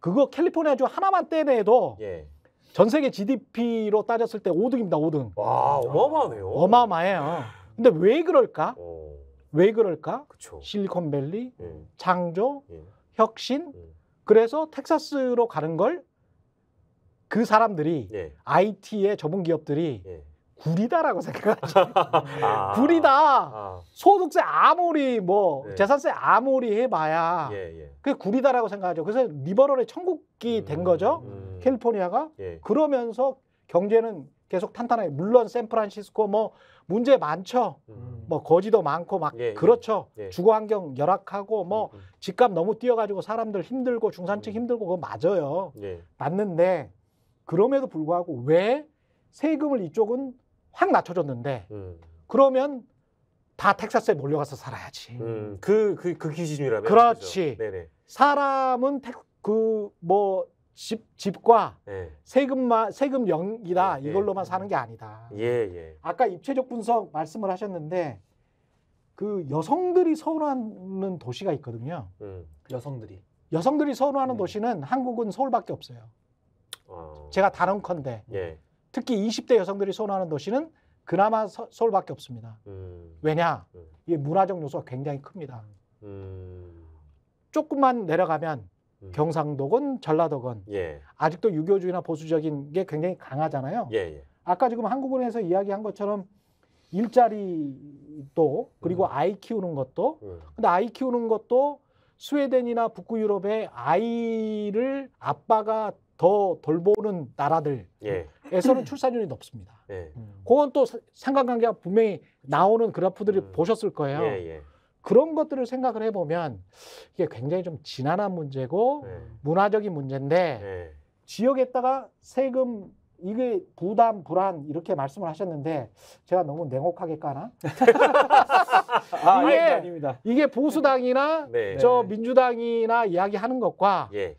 C: 그거 캘리포니아주 하나만 떼내도 예. 전 세계 GDP로 따졌을 때 5등입니다, 5등. 와, 어마어마하네요. 어마어마해요. 근데 왜 그럴까? 어. 왜 그럴까? 그쵸. 실리콘밸리, 예. 창조, 예. 혁신. 그래서 텍사스로 가는 걸 그 사람들이 IT의 저문 기업들이 구리다라고 생각하지.
A: 아, 구리다. 아.
C: 소득세 아무리 뭐 네. 재산세 아무리 해봐야 예, 예. 그게 구리다라고 생각하죠. 그래서 리버럴의 천국이 음, 된 거죠. 음. 캘리포니아가 예. 그러면서 경제는 계속 탄탄하게 물론 샌프란시스코 뭐 문제 많죠. 음. 뭐 거지도 많고 막 예, 예. 그렇죠. 주거 환경 열악하고 뭐 음, 음. 집값 너무 뛰어가지고 사람들 힘들고 중산층 음. 힘들고 그거 맞아요. 맞는데 그럼에도 불구하고 왜 세금을 이쪽은 확 낮춰줬는데 음. 그러면 다 텍사스에 몰려가서 살아야지.
A: 음, 그, 그, 그 기준이라면. 그렇지.
C: 사람은 그, 뭐, 집, 집과 네. 예. 세금만, 세금 영이다. 네, 예, 예, 이걸로만 네. 사는 음. 게 아니다.
B: 예, 예.
C: 아까 입체적 분석 말씀을 하셨는데, 그 여성들이 선호하는 도시가 있거든요.
B: 음. 여성들이.
C: 여성들이 선호하는 음. 도시는 한국은 서울밖에 없어요. 어... 제가 다언컨대 예. 특히 20대 여성들이 선호하는 도시는 그나마 서, 서울밖에 없습니다. 음. 왜냐? 음. 이게 문화적 요소가 굉장히 큽니다. 음. 조금만 내려가면 음. 경상도건 전라도건 예. 아직도 유교주의나 보수적인 게 굉장히 강하잖아요. 예, 예. 아까 지금 한국은행에서 이야기한 것처럼 일자리도 그리고 음. 아이 키우는 것도 음. 근데 아이 키우는 것도 스웨덴이나 북구 유럽의 아이를 아빠가 더 돌보는 나라들에서는
A: 예.
C: 출산율이 높습니다. 예. 그건 또 상관관계가 분명히 나오는 그래프들을 음. 보셨을 거예요. 예, 예, 그런 것들을 생각을 해보면 이게 굉장히 좀 지난한 문제고 예. 문화적인 문제인데 예. 지역에다가 세금 이게 부담 불안 이렇게 말씀을 하셨는데 제가 너무 냉혹하게 까나? 아, 이게 아닙니다. 이게 보수당이나 네. 저 민주당이나 이야기하는 것과 예.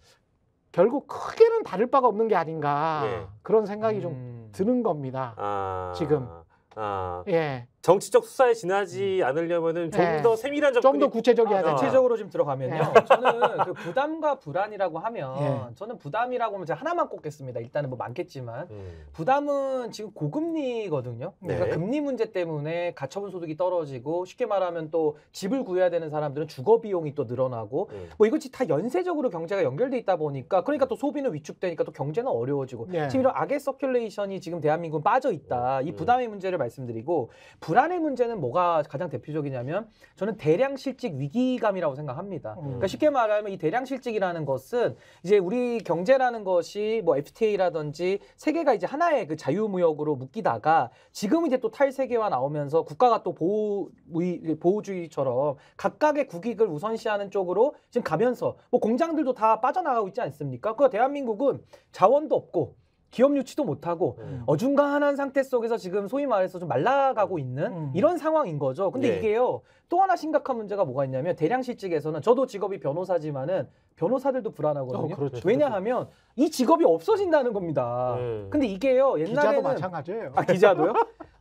C: 결국 크게는 다를 바가 없는 게 아닌가 네. 그런
A: 생각이 음. 좀 드는 겁니다. 아... 지금. 아... 예. 정치적 수사에
B: 지나지 음. 않으려면은 좀더 네. 세밀한
C: 접근좀더 구체적이야. 아, 구체적으로
B: 좀 들어가면요. 네. 저는 그 부담과 불안이라고 하면 네. 저는 부담이라고 하면 제가 하나만 꼽겠습니다. 일단은 뭐 많겠지만 음. 부담은 지금 고금리거든요. 네. 그러니까 금리 문제 때문에 가처분 소득이 떨어지고 쉽게 말하면 또 집을 구해야 되는 사람들은 주거 비용이 또 늘어나고 음. 뭐 이것이 다 연쇄적으로 경제가 연결돼 있다 보니까 그러니까 또 소비는 위축되니까 또 경제는 어려워지고 네. 지금 이런 악의 서큘레이션이 지금 대한민국은 빠져 있다. 이 음. 부담의 문제를 말씀드리고 불안의 문제는 뭐가 가장 대표적이냐면 저는 대량 실직 위기감이라고 생각합니다. 음. 그러니까 쉽게 말하면 이 대량 실직이라는 것은 이제 우리 경제라는 것이 뭐 FTA라든지 세계가 이제 하나의 그 자유무역으로 묶이다가 지금 이제 또 탈세계화 나오면서 국가가 또 보호 뭐 보호주의처럼 각각의 국익을 우선시하는 쪽으로 지금 가면서 뭐 공장들도 다 빠져나가고 있지 않습니까? 그 대한민국은 자원도 없고 기업 유치도 못하고 음. 어중간한 상태 속에서 지금 소위 말해서 좀 말라가고 음. 있는 음. 이런 상황인 거죠. 근데 예. 이게요 또 하나 심각한 문제가 뭐가 있냐면 대량 실직에서는 저도 직업이 변호사지만은 변호사들도 불안하거든요. 어, 그렇죠. 왜냐하면 이 직업이 없어진다는 겁니다. 음. 근데 이게요 옛날에는 기자도 마찬가지예요. 아 기자도요?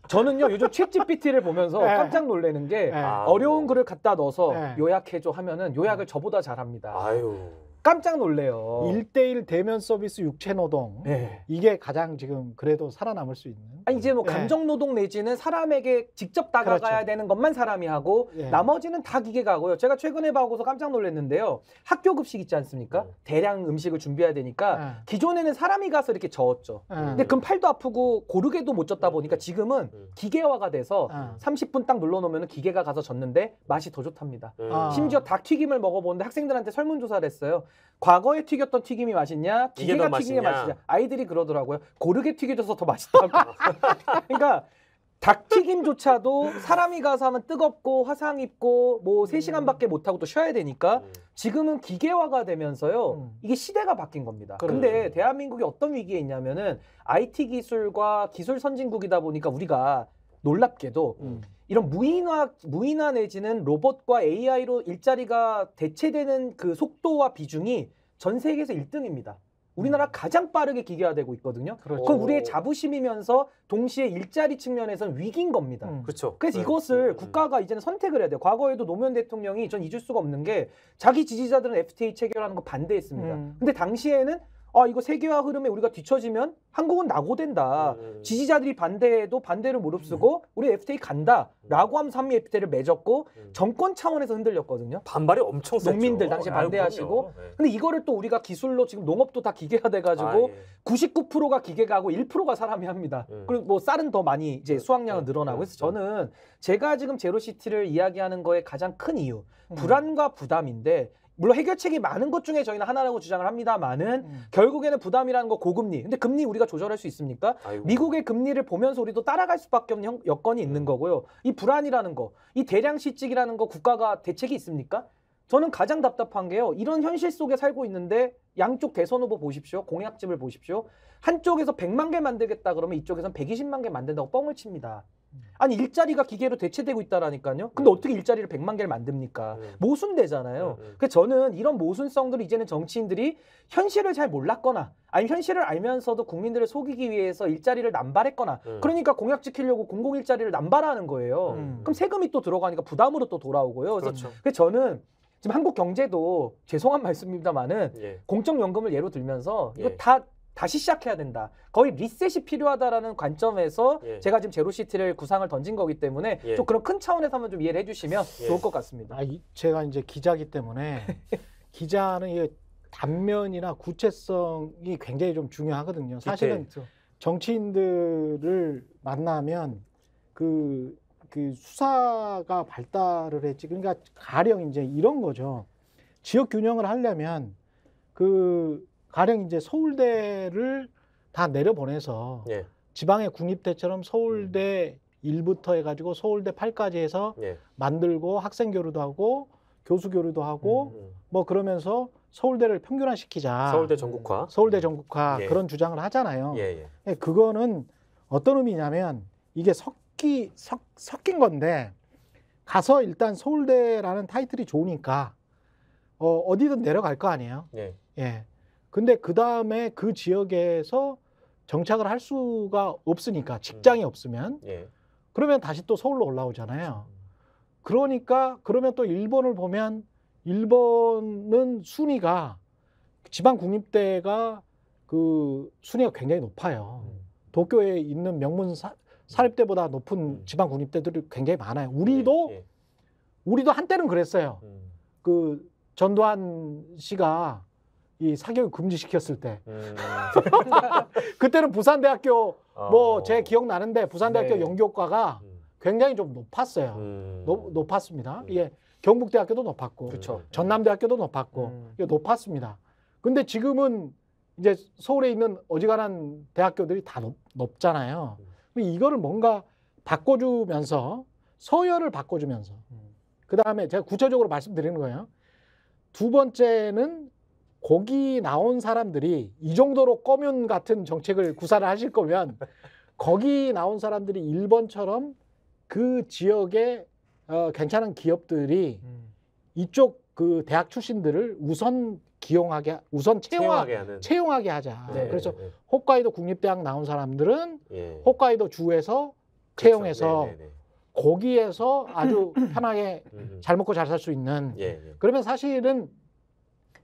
B: 저는요 요즘 챗GPT를 보면서 네. 깜짝 놀래는 게 네. 어려운 글을 갖다 넣어서 네. 요약해줘 하면은 요약을 저보다 잘합니다. 아유.
C: 깜짝 놀래요. 1대1 대면 서비스 육체 노동. 네. 예. 이게 가장 지금 그래도 살아남을 수 있는.
B: 아니 이제 뭐 네. 예. 감정 노동 내지는 사람에게 직접 다가가야 그렇죠. 되는 것만 사람이 하고 네. 나머지는 다 기계가 하고요. 제가 최근에 봐고서 깜짝 놀랐는데요. 학교 급식 있지 않습니까? 네. 대량 음식을 준비해야 되니까 네. 기존에는 사람이 가서 이렇게 저었죠. 네. 근데 금 팔도 아프고 고르게도 못 젓다 보니까 지금은 기계화가 돼서 30분 딱 눌러 놓으면 기계가 가서 젓는데 맛이 더 좋답니다. 아. 심지어 닭 튀김을 먹어보는데 학생들한테 설문조사를 했어요. 과거에 튀겼던 튀김이 맛있냐? 기계가 튀김이 맛있냐? 아이들이 그러더라고요. 고르게 튀겨져서 더 맛있다고. 그러니까 닭튀김조차도 사람이 가서 하면 뜨겁고 화상 입고 뭐 세시간밖에 음. 못 하고 또 쉬어야 되니까 음. 지금은 기계화가 되면서요. 음. 이게 시대가 바뀐 겁니다. 그래. 근데 대한민국이 어떤 위기에 있냐면은 IT 기술과 기술 선진국이다 보니까 우리가 놀랍게도 음. 이런 무인화 무인화 내지는 로봇과 AI로 일자리가 대체되는 그 속도와 비중이 전 세계에서 1등입니다. 우리나라 음. 가장 빠르게 기계화되고 있거든요. 그렇죠. 그건 우리의 자부심이면서 동시에 일자리 측면에서는 위기인 겁니다. 음. 그렇죠. 그래서 네. 이것을 네. 국가가 이제는 선택을 해야 돼요. 과거에도 노무현 대통령이 전 잊을 수가 없는 게 자기 지지자들은 FTA 체결하는 거 반대했습니다. 음. 근데 당시에는 아 이거 세계화 흐름에 우리가 뒤처지면 한국은 낙오된다. 음. 지지자들이 반대해도 반대를 무릅쓰고 음. 우리 FTA 간다라고 하면서 한미 FTA를 맺었고 음. 정권 차원에서 흔들렸거든요. 반발이 엄청 세죠. 농민들 당시 반대하시고. 네. 근데 이거를 또 우리가 기술로 지금 농업도 다 기계화 돼가지고 아, 예. 99%가 기계가 하고 1%가 사람이 합니다. 음. 그리고 뭐 쌀은 더 많이 이제 그렇죠. 수확량은 네. 늘어나고 그래서 네. 저는 제가 지금 제로시티를 이야기하는 거에 가장 큰 이유 음. 불안과 부담인데 물론 해결책이 많은 것 중에 저희는 하나라고 주장을 합니다만은 음. 결국에는 부담이라는 거 고금리. 근데 금리 우리가 조절할 수 있습니까? 아이고. 미국의 금리를 보면서 우리도 따라갈 수밖에 없는 여건이 있는 음. 거고요. 이 불안이라는 거, 이 대량 시직이라는 거 국가가 대책이 있습니까? 저는 가장 답답한 게요. 이런 현실 속에 살고 있는데 양쪽 대선 후보 보십시오. 공약집을 보십시오. 한쪽에서 100만 개 만들겠다 그러면 이쪽에선 120만 개 만든다고 뻥을 칩니다. 아니 일자리가 기계로 대체되고 있다라니까요. 근데 네. 어떻게 일자리를 100만 개를 만듭니까? 네. 모순되잖아요. 네, 그래서 저는 이런 모순성들을 이제는 정치인들이 현실을 잘 몰랐거나 아니면 현실을 알면서도 국민들을 속이기 위해서 일자리를 남발했거나 그러니까 공약 지키려고 공공 일자리를 남발하는 거예요. 음. 그럼 세금이 또 들어가니까 부담으로 또 돌아오고요. 그래서, 그렇죠. 그래서 저는 지금 한국 경제도 죄송한 말씀입니다만은 예. 공적연금을 예로 들면서 이거 예. 다 다시 시작해야 된다. 거의 리셋이 필요하다라는 관점에서 예. 제가 지금 제로시티를 구상을 던진 거기 때문에 예. 좀 그런 큰 차원에서 한번 좀 이해를 해주시면 예. 좋을 것 같습니다.
C: 아, 이, 제가 이제 기자기 때문에 기자는 이 단면이나 구체성이 굉장히 좀 중요하거든요. 사실은 그쵸. 정치인들을 만나면 그, 그 수사가 발달을 했지. 그러니까 가령 이제 이런 거죠. 지역 균형을 하려면 그 가령 이제 서울대를 다 내려보내서 예. 지방의 국립대처럼 서울대 음. 일부터 해가지고 서울대 팔까지 해서 예. 만들고 학생 교류도 하고 교수 교류도 하고 음, 음. 뭐 그러면서 서울대를 평균화시키자. 서울대 전국화. 서울대 전국화 예. 그런 주장을 하잖아요. 예, 예, 예. 그거는 어떤 의미냐면 이게 섞이 섞, 섞인 건데 가서 일단 서울대라는 타이틀이 좋으니까 어, 어디든 내려갈 거 아니에요. 예. 예. 근데 그 다음에 그 지역에서 정착을 할 수가 없으니까 음. 직장이 음. 없으면 예. 그러면 다시 또 서울로 올라오잖아요. 그렇죠. 그러니까 그러면 또 일본을 보면 일본은 순위가 지방 국립대가 그 순위가 굉장히 높아요. 음. 도쿄에 있는 명문 사, 사립대보다 높은 음. 지방 국립대들이 굉장히 많아요. 예, 우리도 예, 예. 우리도 한때는 그랬어요. 음. 그 전두환 씨가 이 사격을 금지시켰을 때
A: 음.
C: 그때는 부산대학교 뭐 어. 뭐제 기억 나는데 부산대학교 네. 연교과가 음. 굉장히 좀 높았어요. 음. 노, 높았습니다. 음. 예, 경북대학교도 높았고 그쵸. 예. 전남대학교도 높았고 음. 예, 높았습니다. 근데 지금은 이제 서울에 있는 어지간한 대학교들이 다 높, 잖아요 이거를 뭔가 바꿔주면서 서열을 바꿔주면서 그 다음에 제가 구체적으로 말씀드리는 거예요. 두 번째는 거기 나온 사람들이 이 정도로 꺼면 같은 정책을 구사를 하실 거면 거기 나온 사람들이 일본처럼 그지역에 어, 괜찮은 기업들이 음. 이쪽 그 대학 출신들을 우선 기용하게 우선 채용하, 게 채용하게 하자. 네, 네, 그래서 네, 네. 홋카이도 국립대학 나온 사람들은 예. 홋카이도 주에서 그렇죠. 채용해서 네, 네, 거기에서 아주 편하게 음. 잘 먹고 잘 살 수 있는. 예, 예. 그러면 사실은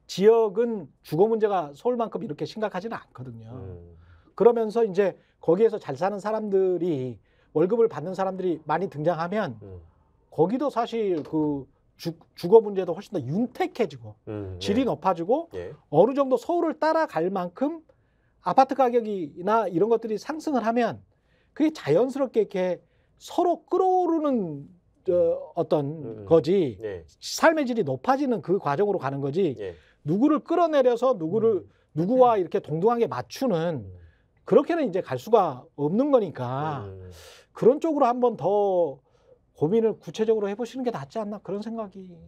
C: 지역은 주거 문제가 서울만큼 이렇게 심각하지는 않거든요. 음. 그러면서 이제 거기에서 잘 사는 사람들이 월급을 받는 사람들이 많이 등장하면 음. 거기도 사실 그 주, 주거 문제도 훨씬 더 윤택해지고 음, 음. 질이 예. 높아지고 예. 어느 정도 서울을 따라갈 만큼 아파트 가격이나 이런 것들이 상승을 하면 그게 자연스럽게 이렇게 서로 끌어오르는 저 어, 어떤 음, 음, 거지 예. 삶의 질이 높아지는 그 과정으로 가는 거지 예. 누구를 끌어내려서 누구를 음. 누구와 네. 이렇게 동등하게 맞추는 네. 그렇게는 이제 갈 수가 없는 거니까 네. 그런 쪽으로 한번 더 고민을 구체적으로 해보시는 게 낫지 않나 그런 생각이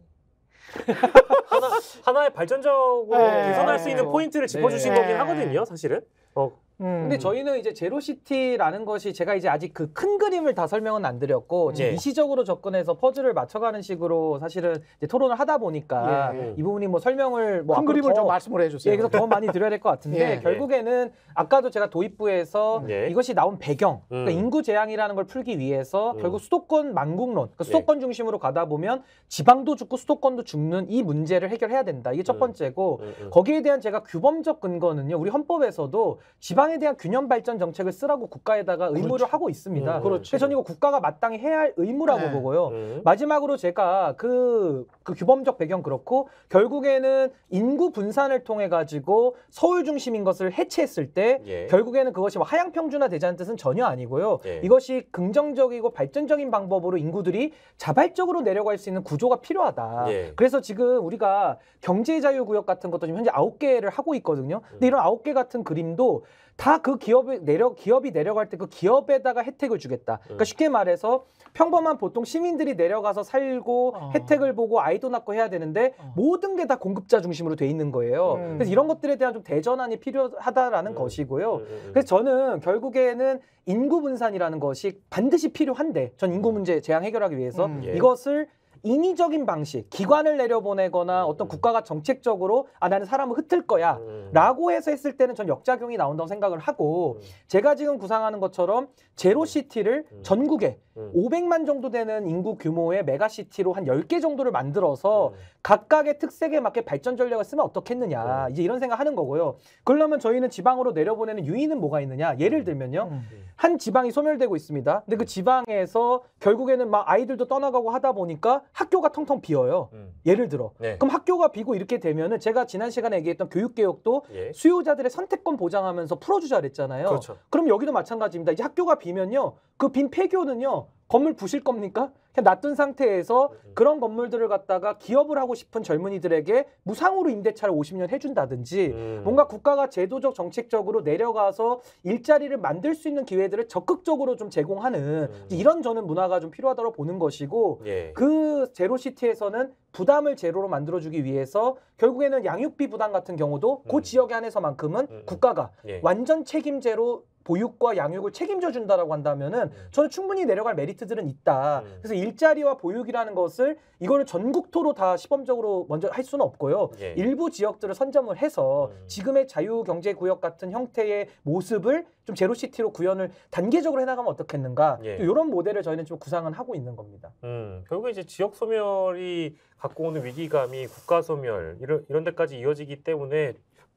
A: 하나, 하나의 발전적으로 개선할 수 있는 포인트를 짚어주신 거긴 하거든요
B: 사실은 어, 음. 근데 저희는 이제 제로시티라는 것이 제가 이제 아직 그 큰 그림을 다 설명은 안 드렸고 음. 예. 지금 이시적으로 접근해서 퍼즐을 맞춰가는 식으로 사실은 이제 토론을 하다 보니까 예, 이 부분이 뭐 설명을 뭐 큰 그림을 더, 좀 말씀을 해주세요. 예, 그래서 더 많이 드려야 될 것 같은데 예. 결국에는 아까도 제가 도입부에서 음. 예. 이것이 나온 배경, 그러니까 음. 인구 재앙이라는 걸 풀기 위해서 음. 결국 수도권 만국론 그러니까 예. 수도권 중심으로 가다 보면 지방도 죽고 수도권도 죽는 이 문제를 해결해야 된다. 이게 첫 음. 번째고 거기에 대한 제가 규범적 근거는요. 우리 헌법에서도 지방 지방에 대한 균형 발전 정책을 쓰라고 국가에다가 의무를 그렇죠. 하고 있습니다. 음, 그렇죠. 그래서 저는 이거 국가가 마땅히 해야 할 의무라고 네. 보고요. 음. 마지막으로 제가 그, 그 규범적 배경 그렇고 결국에는 인구 분산을 통해 가지고 서울 중심인 것을 해체했을 때 예. 결국에는 그것이 뭐 하향 평준화 되자는 뜻은 전혀 아니고요. 예. 이것이 긍정적이고 발전적인 방법으로 인구들이 자발적으로 내려갈 수 있는 구조가 필요하다. 예. 그래서 지금 우리가 경제 자유 구역 같은 것도 지금 현재 아홉 개를 하고 있거든요. 근데 음. 이런 아홉 개 같은 그림도 다그 기업이 내려 기업이 내려갈 때 그 기업에다가 혜택을 주겠다. 그러니까 네. 쉽게 말해서 평범한 보통 시민들이 내려가서 살고 어. 혜택을 보고 아이도 낳고 해야 되는데 어. 모든 게 다 공급자 중심으로 돼 있는 거예요. 음. 그래서 이런 것들에 대한 좀 대전환이 필요하다라는 음. 것이고요. 음. 음, 음. 그래서 저는 결국에는 인구 분산이라는 것이 반드시 필요한데 전 인구 음. 문제 재앙 해결하기 위해서 예. 이것을 인위적인 방식, 기관을 내려보내거나 음. 어떤 국가가 정책적으로 아 나는 사람을 흩을 거야라고 음. 해서 했을 때는 전 역작용이 나온다고 생각을 하고 음. 제가 지금 구상하는 것처럼 제로 시티를 전국에 500만 정도 되는 인구 규모의 메가 시티로 한 10개 정도를 만들어서 각각의 특색에 맞게 발전 전략을 쓰면 어떻겠느냐 이제 이런 생각하는 거고요. 그러면 저희는 지방으로 내려보내는 유인은 뭐가 있느냐? 예를 들면요, 한 지방이 소멸되고 있습니다. 근데 그 지방에서 결국에는 막 아이들도 떠나가고 하다 보니까 학교가 텅텅 비어요. 음. 예를 들어. 네. 그럼 학교가 비고 이렇게 되면은 제가 지난 시간에 얘기했던 교육개혁도 예. 수요자들의 선택권 보장하면서 풀어주자 그랬잖아요. 그렇죠. 그럼 여기도 마찬가지입니다. 이제 학교가 비면요. 그 빈 폐교는요. 건물 부실 겁니까? 그냥 놔둔 상태에서 네, 네. 그런 건물들을 갖다가 기업을 하고 싶은 젊은이들에게 무상으로 임대차를 50년 해준다든지 음. 뭔가 국가가 제도적 정책적으로 내려가서 일자리를 만들 수 있는 기회들을 적극적으로 좀 제공하는 음. 이런 저는 문화가 좀 필요하다고 보는 것이고 예. 그 제로시티에서는 부담을 제로로 만들어주기 위해서 결국에는 양육비 부담 같은 경우도 음. 그 지역에 한해서만큼은 음, 음. 국가가 예. 완전 책임제로 보육과 양육을 책임져 준다라고 한다면은 음. 저는 충분히 내려갈 메리트들은 있다. 음. 그래서 일자리와 보육이라는 것을 이거를 전국토로 다 시범적으로 먼저 할 수는 없고요. 예. 일부 지역들을 선점을 해서 음. 지금의 자유경제구역 같은 형태의 모습을 좀 제로시티로 구현을 단계적으로 해나가면 어떻겠는가. 예. 또 이런 모델을 저희는 좀 구상은 하고 있는 겁니다.
A: 음. 결국에 이제 지역 소멸이 갖고 오는 위기감이 국가 소멸 이런 이런 데까지 이어지기 때문에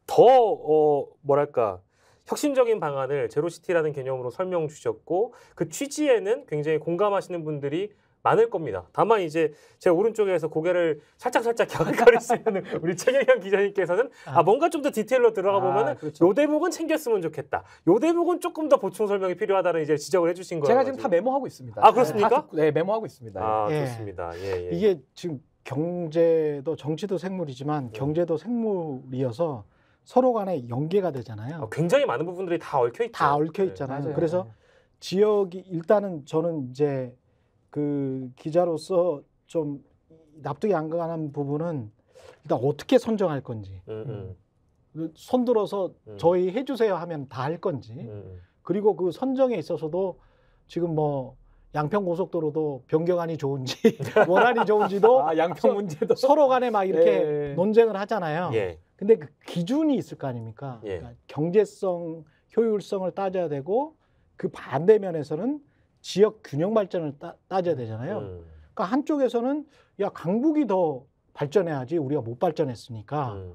A: 더 어, 뭐랄까 혁신적인 방안을 제로시티라는 개념으로 설명 주셨고 그 취지에는 굉장히 공감하시는 분들이 많을 겁니다. 다만 이제 제 오른쪽에서 고개를 살짝 살짝 갸웃거리시는 우리 최경현 기자님께서는 아, 아. 뭔가 좀 더 디테일로 들어가 아, 보면은 아, 그렇죠. 요 대목은 챙겼으면 좋겠다. 요 대목은 조금 더 보충 설명이 필요하다는 이제 지적을 해주신 거예요. 제가 지금 다 메모하고 있습니다. 아 그렇습니까? 네, 다,
B: 네 메모하고 있습니다. 아 예.
A: 좋습니다. 예, 예. 이게
C: 지금 경제도 정치도 생물이지만 네. 경제도 생물이어서 서로 간에 연계가 되잖아요. 어,
A: 굉장히 많은 부분들이 다 얽혀
C: 있다 얽혀 네. 있잖아요. 네, 그래서 지역이 일단은 저는 이제 그 기자로서 좀 납득이 안 가는 부분은 일단 어떻게 선정할 건지 음, 음. 음. 손들어서 음. 저희 해주세요 하면 다 할 건지 음, 음. 그리고 그 선정에 있어서도 지금 뭐 양평 고속도로도 변경안이 좋은지
A: 원안이 좋은지도 아, 양평 문제도 서로 간에 막 이렇게 예, 예, 예.
C: 논쟁을 하잖아요. 예. 근데 그 기준이 있을 거 아닙니까? 예. 그러니까 경제성, 효율성을 따져야 되고 그 반대면에서는 지역 균형 발전을 따, 져야 되잖아요. 음. 그러니까 한쪽에서는 야 강북이 더 발전해야지 우리가 못 발전했으니까 음.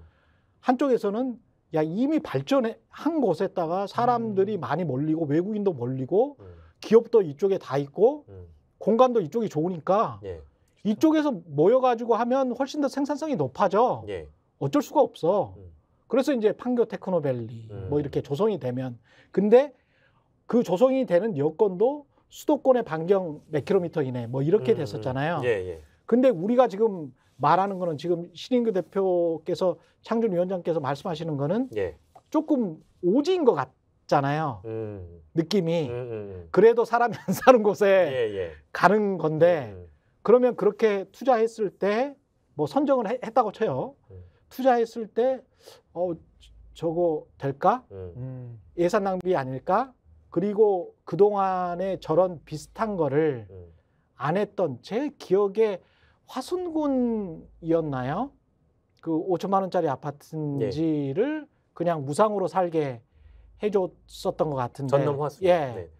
C: 한쪽에서는 야 이미 발전한 곳에다가 사람들이 음. 많이 몰리고 외국인도 몰리고 음. 기업도 이쪽에 다 있고 음. 공간도 이쪽이 좋으니까 예. 이쪽에서 모여가지고 하면 훨씬 더 생산성이 높아져. 예. 어쩔 수가 없어. 음. 그래서 이제 판교 테크노밸리 뭐 음. 뭐 이렇게 조성이 되면 근데 그 조성이 되는 여건도 수도권의 반경 몇 킬로미터 이내 뭐 이렇게 음, 음, 음. 됐었잖아요. 예, 예. 근데 우리가 지금 말하는 거는 지금 신인규 대표께서 창준 위원장께서 말씀하시는 거는 예. 조금 오지인 것 같아. 잖아요. 음. 느낌이 음, 음, 음, 그래도 사람이 안 사는 곳에 예, 예. 가는 건데 음, 음. 그러면 그렇게 투자했을 때 뭐 선정을 해, 했다고 쳐요. 투자했을 때 어, 저거 될까? 예산 낭비 아닐까? 그리고 그 동안에 저런 비슷한 거를 안 했던 제 기억에 화순군이었나요? 그 5천만 원짜리 아파트인지를 예. 그냥 무상으로 살게 해줬었던 것 같은데. 전남 화순. 예. 네.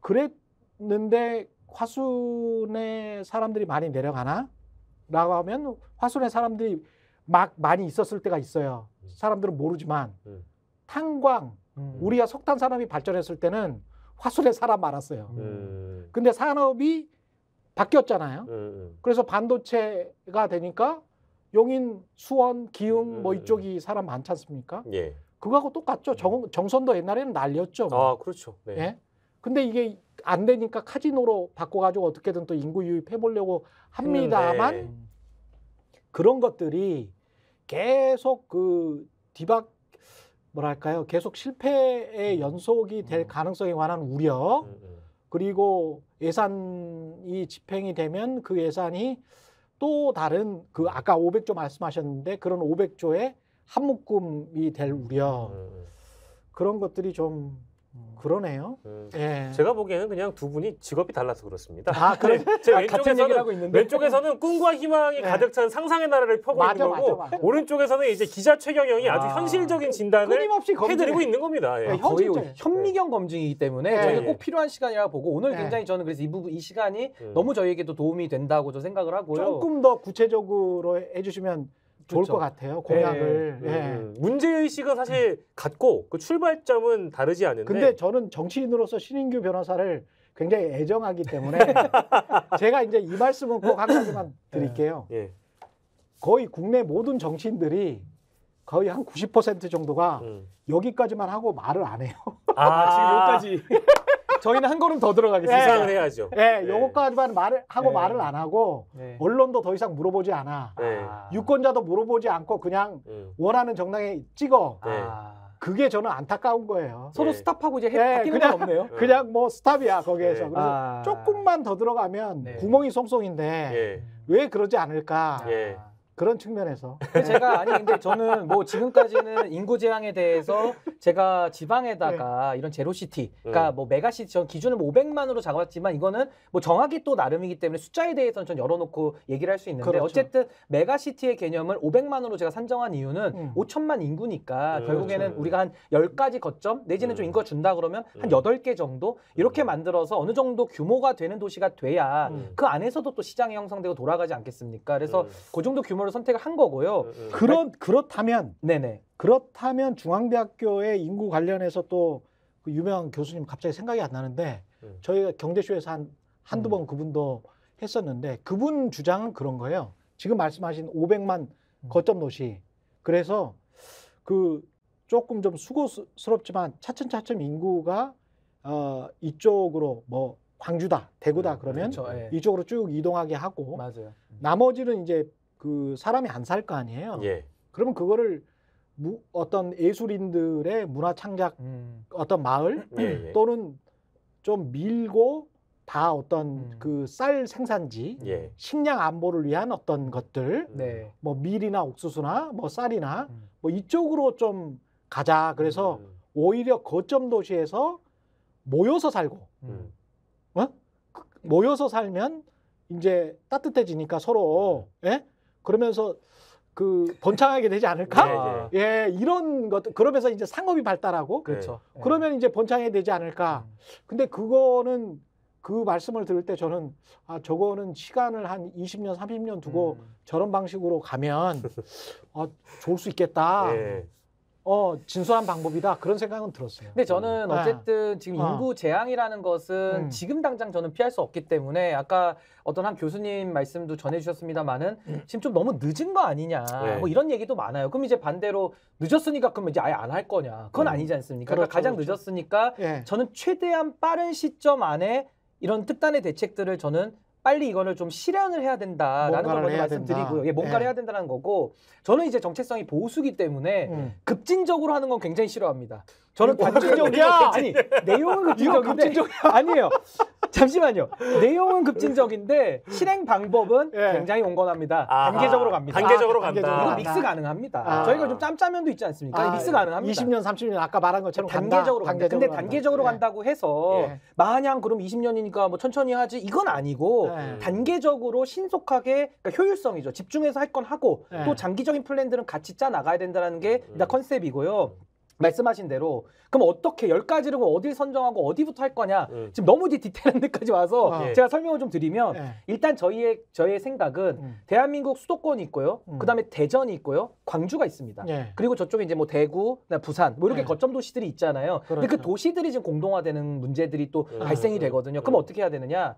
C: 그랬는데 화순에 사람들이 많이 내려가나? 라고 하면 화순에 사람들이 막 많이 있었을 때가 있어요. 음. 사람들은 모르지만 음. 탄광, 음. 우리가 석탄 산업이 발전했을 때는 화순에 사람 많았어요.
A: 음. 음.
C: 근데 산업이 바뀌었잖아요. 음, 그래서 반도체가 되니까 용인, 수원, 기흥 뭐 이쪽이 사람 많지 않습니까? 예. 그거하고 똑같죠. 음. 정, 정선도 옛날에는 날렸죠. 뭐. 아, 그렇죠. 네. 예? 근데 이게 안 되니까 카지노로 바꿔가지고 어떻게든 또 인구 유입해 보려고 합니다만 음, 네. 그런 것들이 계속 그디박 뭐랄까요 계속 실패의 음. 연속이 될 음. 가능성에 관한 우려 음, 음, 그리고 예산이 집행이 되면 그 예산이 또 다른 그 아까 500조 말씀하셨는데 그런 500조에 한 묶음이 될 우려 그런 것들이 좀 그러네요.
A: 음. 음. 예. 제가 보기에는 그냥 두 분이 직업이 달라서 그렇습니다. 아, 그래? 네, 제 아, 같은 얘기를 하고 있는데 왼쪽에서는 꿈과 희망이 네. 가득 찬 상상의 나라를 펴고 맞아, 있는 거고 맞아, 맞아. 오른쪽에서는 이제 기자 최경영이 아. 주 현실적인 진단을 해드리고 있는 겁니다. 예. 네, 아, 거의
B: 현미경 네. 검증이기 때문에 예. 저희가 꼭 필요한 시간이라 보고 오늘 굉장히 저는 그래서 이 부분 이 시간이 음. 너무 저희에게도 도움이 된다고 저 생각을 하고요. 조금
C: 더 구체적으로 해주시면. 좋을 그렇것 같아요. 공약을. 예, 예.
A: 문제의식가 사실 같고 그 출발점은 다르지 않은데. 근데
C: 저는 정치인으로서 신인규 변호사를 굉장히 애정하기 때문에 제가 이제 이 말씀은 꼭 한 가지만 네. 드릴게요. 예. 거의 국내 모든 정치인들이 거의 한 90% 정도가 음. 여기까지만 하고 말을 안 해요.
B: 아, 지금 여기까지. 저희는 한 걸음 더 들어가겠습니다. 수상을 예, 예, 해야죠. 예, 네. 예.
C: 요거까지만 말을 하고 네. 말을 안 하고 네. 언론도 더 이상 물어보지 않아. 아. 유권자도 물어보지 않고 그냥 음. 원하는 정당에 찍어. 아. 그게 저는 안타까운 거예요. 서로 스탑하고 이제 해, 네, 바뀌는 그냥, 건 없네요. 그냥 뭐 스탑이야 거기에서. 그래서 아. 조금만 더 들어가면 네. 구멍이 송송인데 왜 그러지 않을까? 그런 측면에서
B: 제가 아니 근데 저는 뭐 지금까지는 인구 재앙에 대해서 제가 지방에다가 네. 이런 제로시티 네. 그러니까 뭐 메가시티 전 기준을 뭐 500만으로 잡았지만 이거는 뭐 정확히 또 나름이기 때문에 숫자에 대해서는 전 열어놓고 얘기를 할 수 있는데 그렇죠. 어쨌든 메가시티의 개념을 500만으로 제가 산정한 이유는 음. 5천만 인구니까 음. 결국에는 음. 우리가 한 10가지 거점 내지는 네. 좀 인구가 준다 그러면 한 8개 정도 이렇게 만들어서 어느 정도 규모가 되는 도시가 돼야 음. 그 안에서도 또 시장이 형성되고 돌아가지 않겠습니까? 그래서 그 정도 규모 진로 선택을 한 거고요. 예, 예. 그렇 아, 그렇다면 네네.
C: 그렇다면 중앙대학교의 인구 관련해서 또그 유명한 교수님 갑자기 생각이 안 나는데 예. 저희가 경대쇼에서 한 한두 음. 번 그분도 했었는데 그분 주장은 그런 거예요. 지금 말씀하신 500만 음. 거점 도시. 그래서 그 조금 좀 수고스럽지만 차츰차츰 인구가 어 이쪽으로 뭐 광주다, 대구다 네, 그러면 그렇죠, 예. 이쪽으로 쭉 이동하게 하고 맞아요. 나머지는 이제 그 사람이 안 살 거 아니에요. 예. 그러면 그거를 무, 어떤 예술인들의 문화 창작 음. 어떤 마을 예, 예. 또는 좀 밀고 다 어떤 음. 그쌀 생산지 예. 식량 안보를 위한 어떤 것들 음. 네. 뭐 밀이나 옥수수나 뭐 쌀이나 음. 뭐 이쪽으로 좀 가자 그래서 음. 오히려 거점 도시에서 모여서 살고 음. 어? 그, 모여서 살면 이제 따뜻해지니까 서로 예? 그러면서 그 번창하게 되지 않을까? 네, 네. 예, 이런 것 그러면서 이제 상업이 발달하고 그렇죠. 네. 그러면 이제 번창해 되지 않을까? 음. 근데 그거는 그 말씀을 들을 때 저는 아 저거는 시간을 한 20년, 30년 두고 음. 저런 방식으로 가면 아 좋을 수 있겠다. 예. 어, 진솔한 방법이다. 그런 생각은 들었어요.
B: 근데 저는 음. 네. 어쨌든 지금 어. 인구 재앙이라는 것은 음. 지금 당장 저는 피할 수 없기 때문에 아까 어떤 한 교수님 말씀도 전해주셨습니다만은 음. 지금 좀 너무 늦은 거 아니냐. 네. 뭐 이런 얘기도 많아요. 그럼 이제 반대로 늦었으니까 그러면 이제 아예 안 할 거냐. 그건 음. 아니지 않습니까? 그러니까 그렇죠, 그러니까 가장 그렇죠. 늦었으니까 예. 저는 최대한 빠른 시점 안에 이런 특단의 대책들을 저는 빨리 이거를 좀 실현을 해야 된다라는 걸 먼저 말씀드리고요. 된다. 예, 뭔가를 예. 해야 된다는 거고 저는 이제 정체성이 보수기 때문에 음. 급진적으로 하는 건 굉장히 싫어합니다. 저는 급진적이야. 아니 내용은 급진적인데 아니에요. 잠시만요. 내용은 급진적인데 실행 방법은 예. 굉장히 온건합니다. 아 단계적으로 갑니다. 단계적으로 간다. 이거 믹스 가능합니다. 아. 저희가 좀 짬짜면도 있지 않습니까? 아, 믹스 예. 가능합니다. 20년, 30년 예. 아까 말한 것처럼 단계적으로 간다. 근데 단계적으로 예. 간다. 고 해서 예. 마냥 그럼 20년이니까 뭐 천천히 하지 이건 아니고 예. 단계적으로 신속하게 그러니까 효율성이죠. 집중해서 할 건 하고 또 장기적인 플랜들은 같이 짜 나가야 된다는 게 음. 컨셉이고요. 말씀하신 대로 그럼 어떻게 열 가지를 어딜 선정하고 어디부터 할 거냐 음. 지금 너무 디테일한 데까지 와서 아. 예. 제가 설명을 좀 드리면 네. 일단 저희의 저희의 생각은 음. 대한민국 수도권이 있고요 음. 그다음에 대전이 있고요 광주가 있습니다 네. 그리고 저쪽에 이제 뭐 대구 부산 뭐 이렇게 네. 거점 도시들이 있잖아요 그렇죠. 근데 그 그렇죠. 도시들이 지금 공동화되는 문제들이 또 발생이 되거든요 그럼 어떻게 해야 되느냐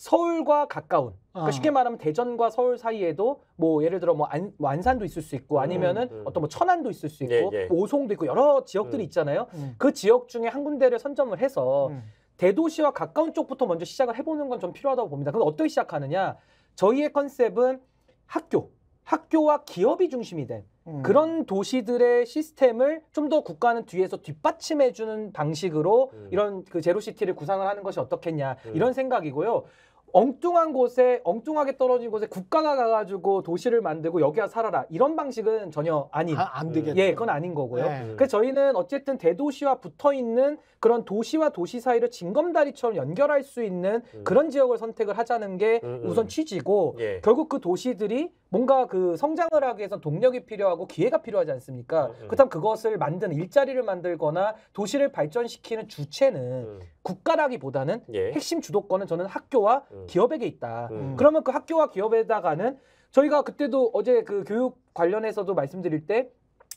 B: 서울과 가까운 그러니까 아. 쉽게 말하면 대전과 서울 사이에도 뭐 예를 들어 뭐 안, 완산도 뭐 있을 수 있고 음, 아니면은 음, 음. 어떤 뭐 천안도 있을 수 예, 있고 예, 예. 뭐 오송도 있고 여러 지역들이 음. 있잖아요. 음. 그 지역 중에 한 군데를 선점을 해서 음. 대도시와 가까운 쪽부터 먼저 시작을 해보는 건 좀 필요하다고 봅니다. 그럼 어떻게 시작하느냐? 저희의 컨셉은 학교, 학교와 기업이 중심이 된 그런 도시들의 시스템을 좀 더 국가는 뒤에서 뒷받침해주는 방식으로 이런 그 제로시티를 구상을 하는 것이 어떻겠냐 이런 생각이고요. 엉뚱한 곳에 엉뚱하게 떨어진 곳에 국가가 가가지고 도시를 만들고 여기야 살아라 이런 방식은 전혀 아닌 아, 안 되겠죠. 예 그건 아닌 거고요 네. 그래서 저희는 어쨌든 대도시와 붙어 있는 그런 도시와 도시 사이를 징검다리처럼 연결할 수 있는 음. 그런 지역을 선택을 하자는 게 음, 음. 우선 취지고 예. 결국 그 도시들이 뭔가 그 성장을 하기 위해선 동력이 필요하고 기회가 필요하지 않습니까? 음, 음, 그렇다면 그것을 만든 일자리를 만들거나 도시를 발전시키는 주체는 음. 국가라기보다는 예. 핵심 주도권은 저는 학교와 음. 기업에게 있다. 음. 그러면 그 학교와 기업에다가는 저희가 그때도 어제 그 교육 관련해서도 말씀드릴 때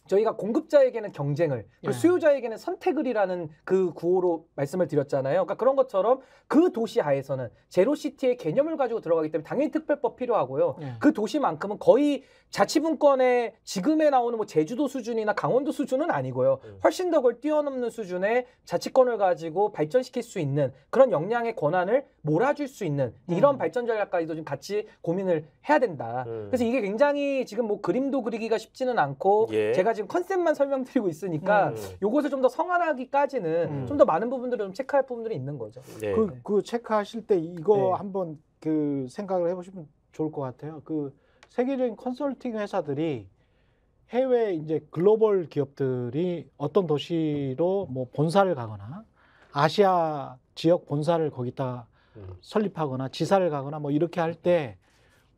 B: 저희가 공급자에게는 경쟁을 예. 수요자에게는 선택을이라는 그 구호로 말씀을 드렸잖아요. 그러니까 그런 것처럼 그 도시 하에서는 제로시티의 개념을 가지고 들어가기 때문에 당연히 특별법 필요하고요. 예. 그 도시만큼은 거의 자치분권의 지금에 나오는 뭐 제주도 수준이나 강원도 수준은 아니고요. 예. 훨씬 더 걸 뛰어넘는 수준의 자치권을 가지고 발전시킬 수 있는 그런 역량의 권한을 몰아줄 수 있는 예. 이런 음. 발전 전략까지도 좀 같이 고민을 해야 된다. 음. 그래서 이게 굉장히 지금 뭐 그림도 그리기가 쉽지는 않고 예. 제가 제가 지금 컨셉만 설명드리고 있으니까 음. 요것을 좀 더 성안하기까지는 음. 좀더 많은 부분들을 좀 체크할 부분들이 있는 거죠. 예. 그, 네. 그,
C: 그 체크하실 때 이거 네. 한번 그 생각을 해보시면 좋을 것 같아요. 그 세계적인 컨설팅 회사들이 해외 이제 글로벌 기업들이 어떤 도시로 뭐 본사를 가거나 아시아 지역 본사를 거기다 음. 설립하거나 지사를 가거나 뭐 이렇게 할 때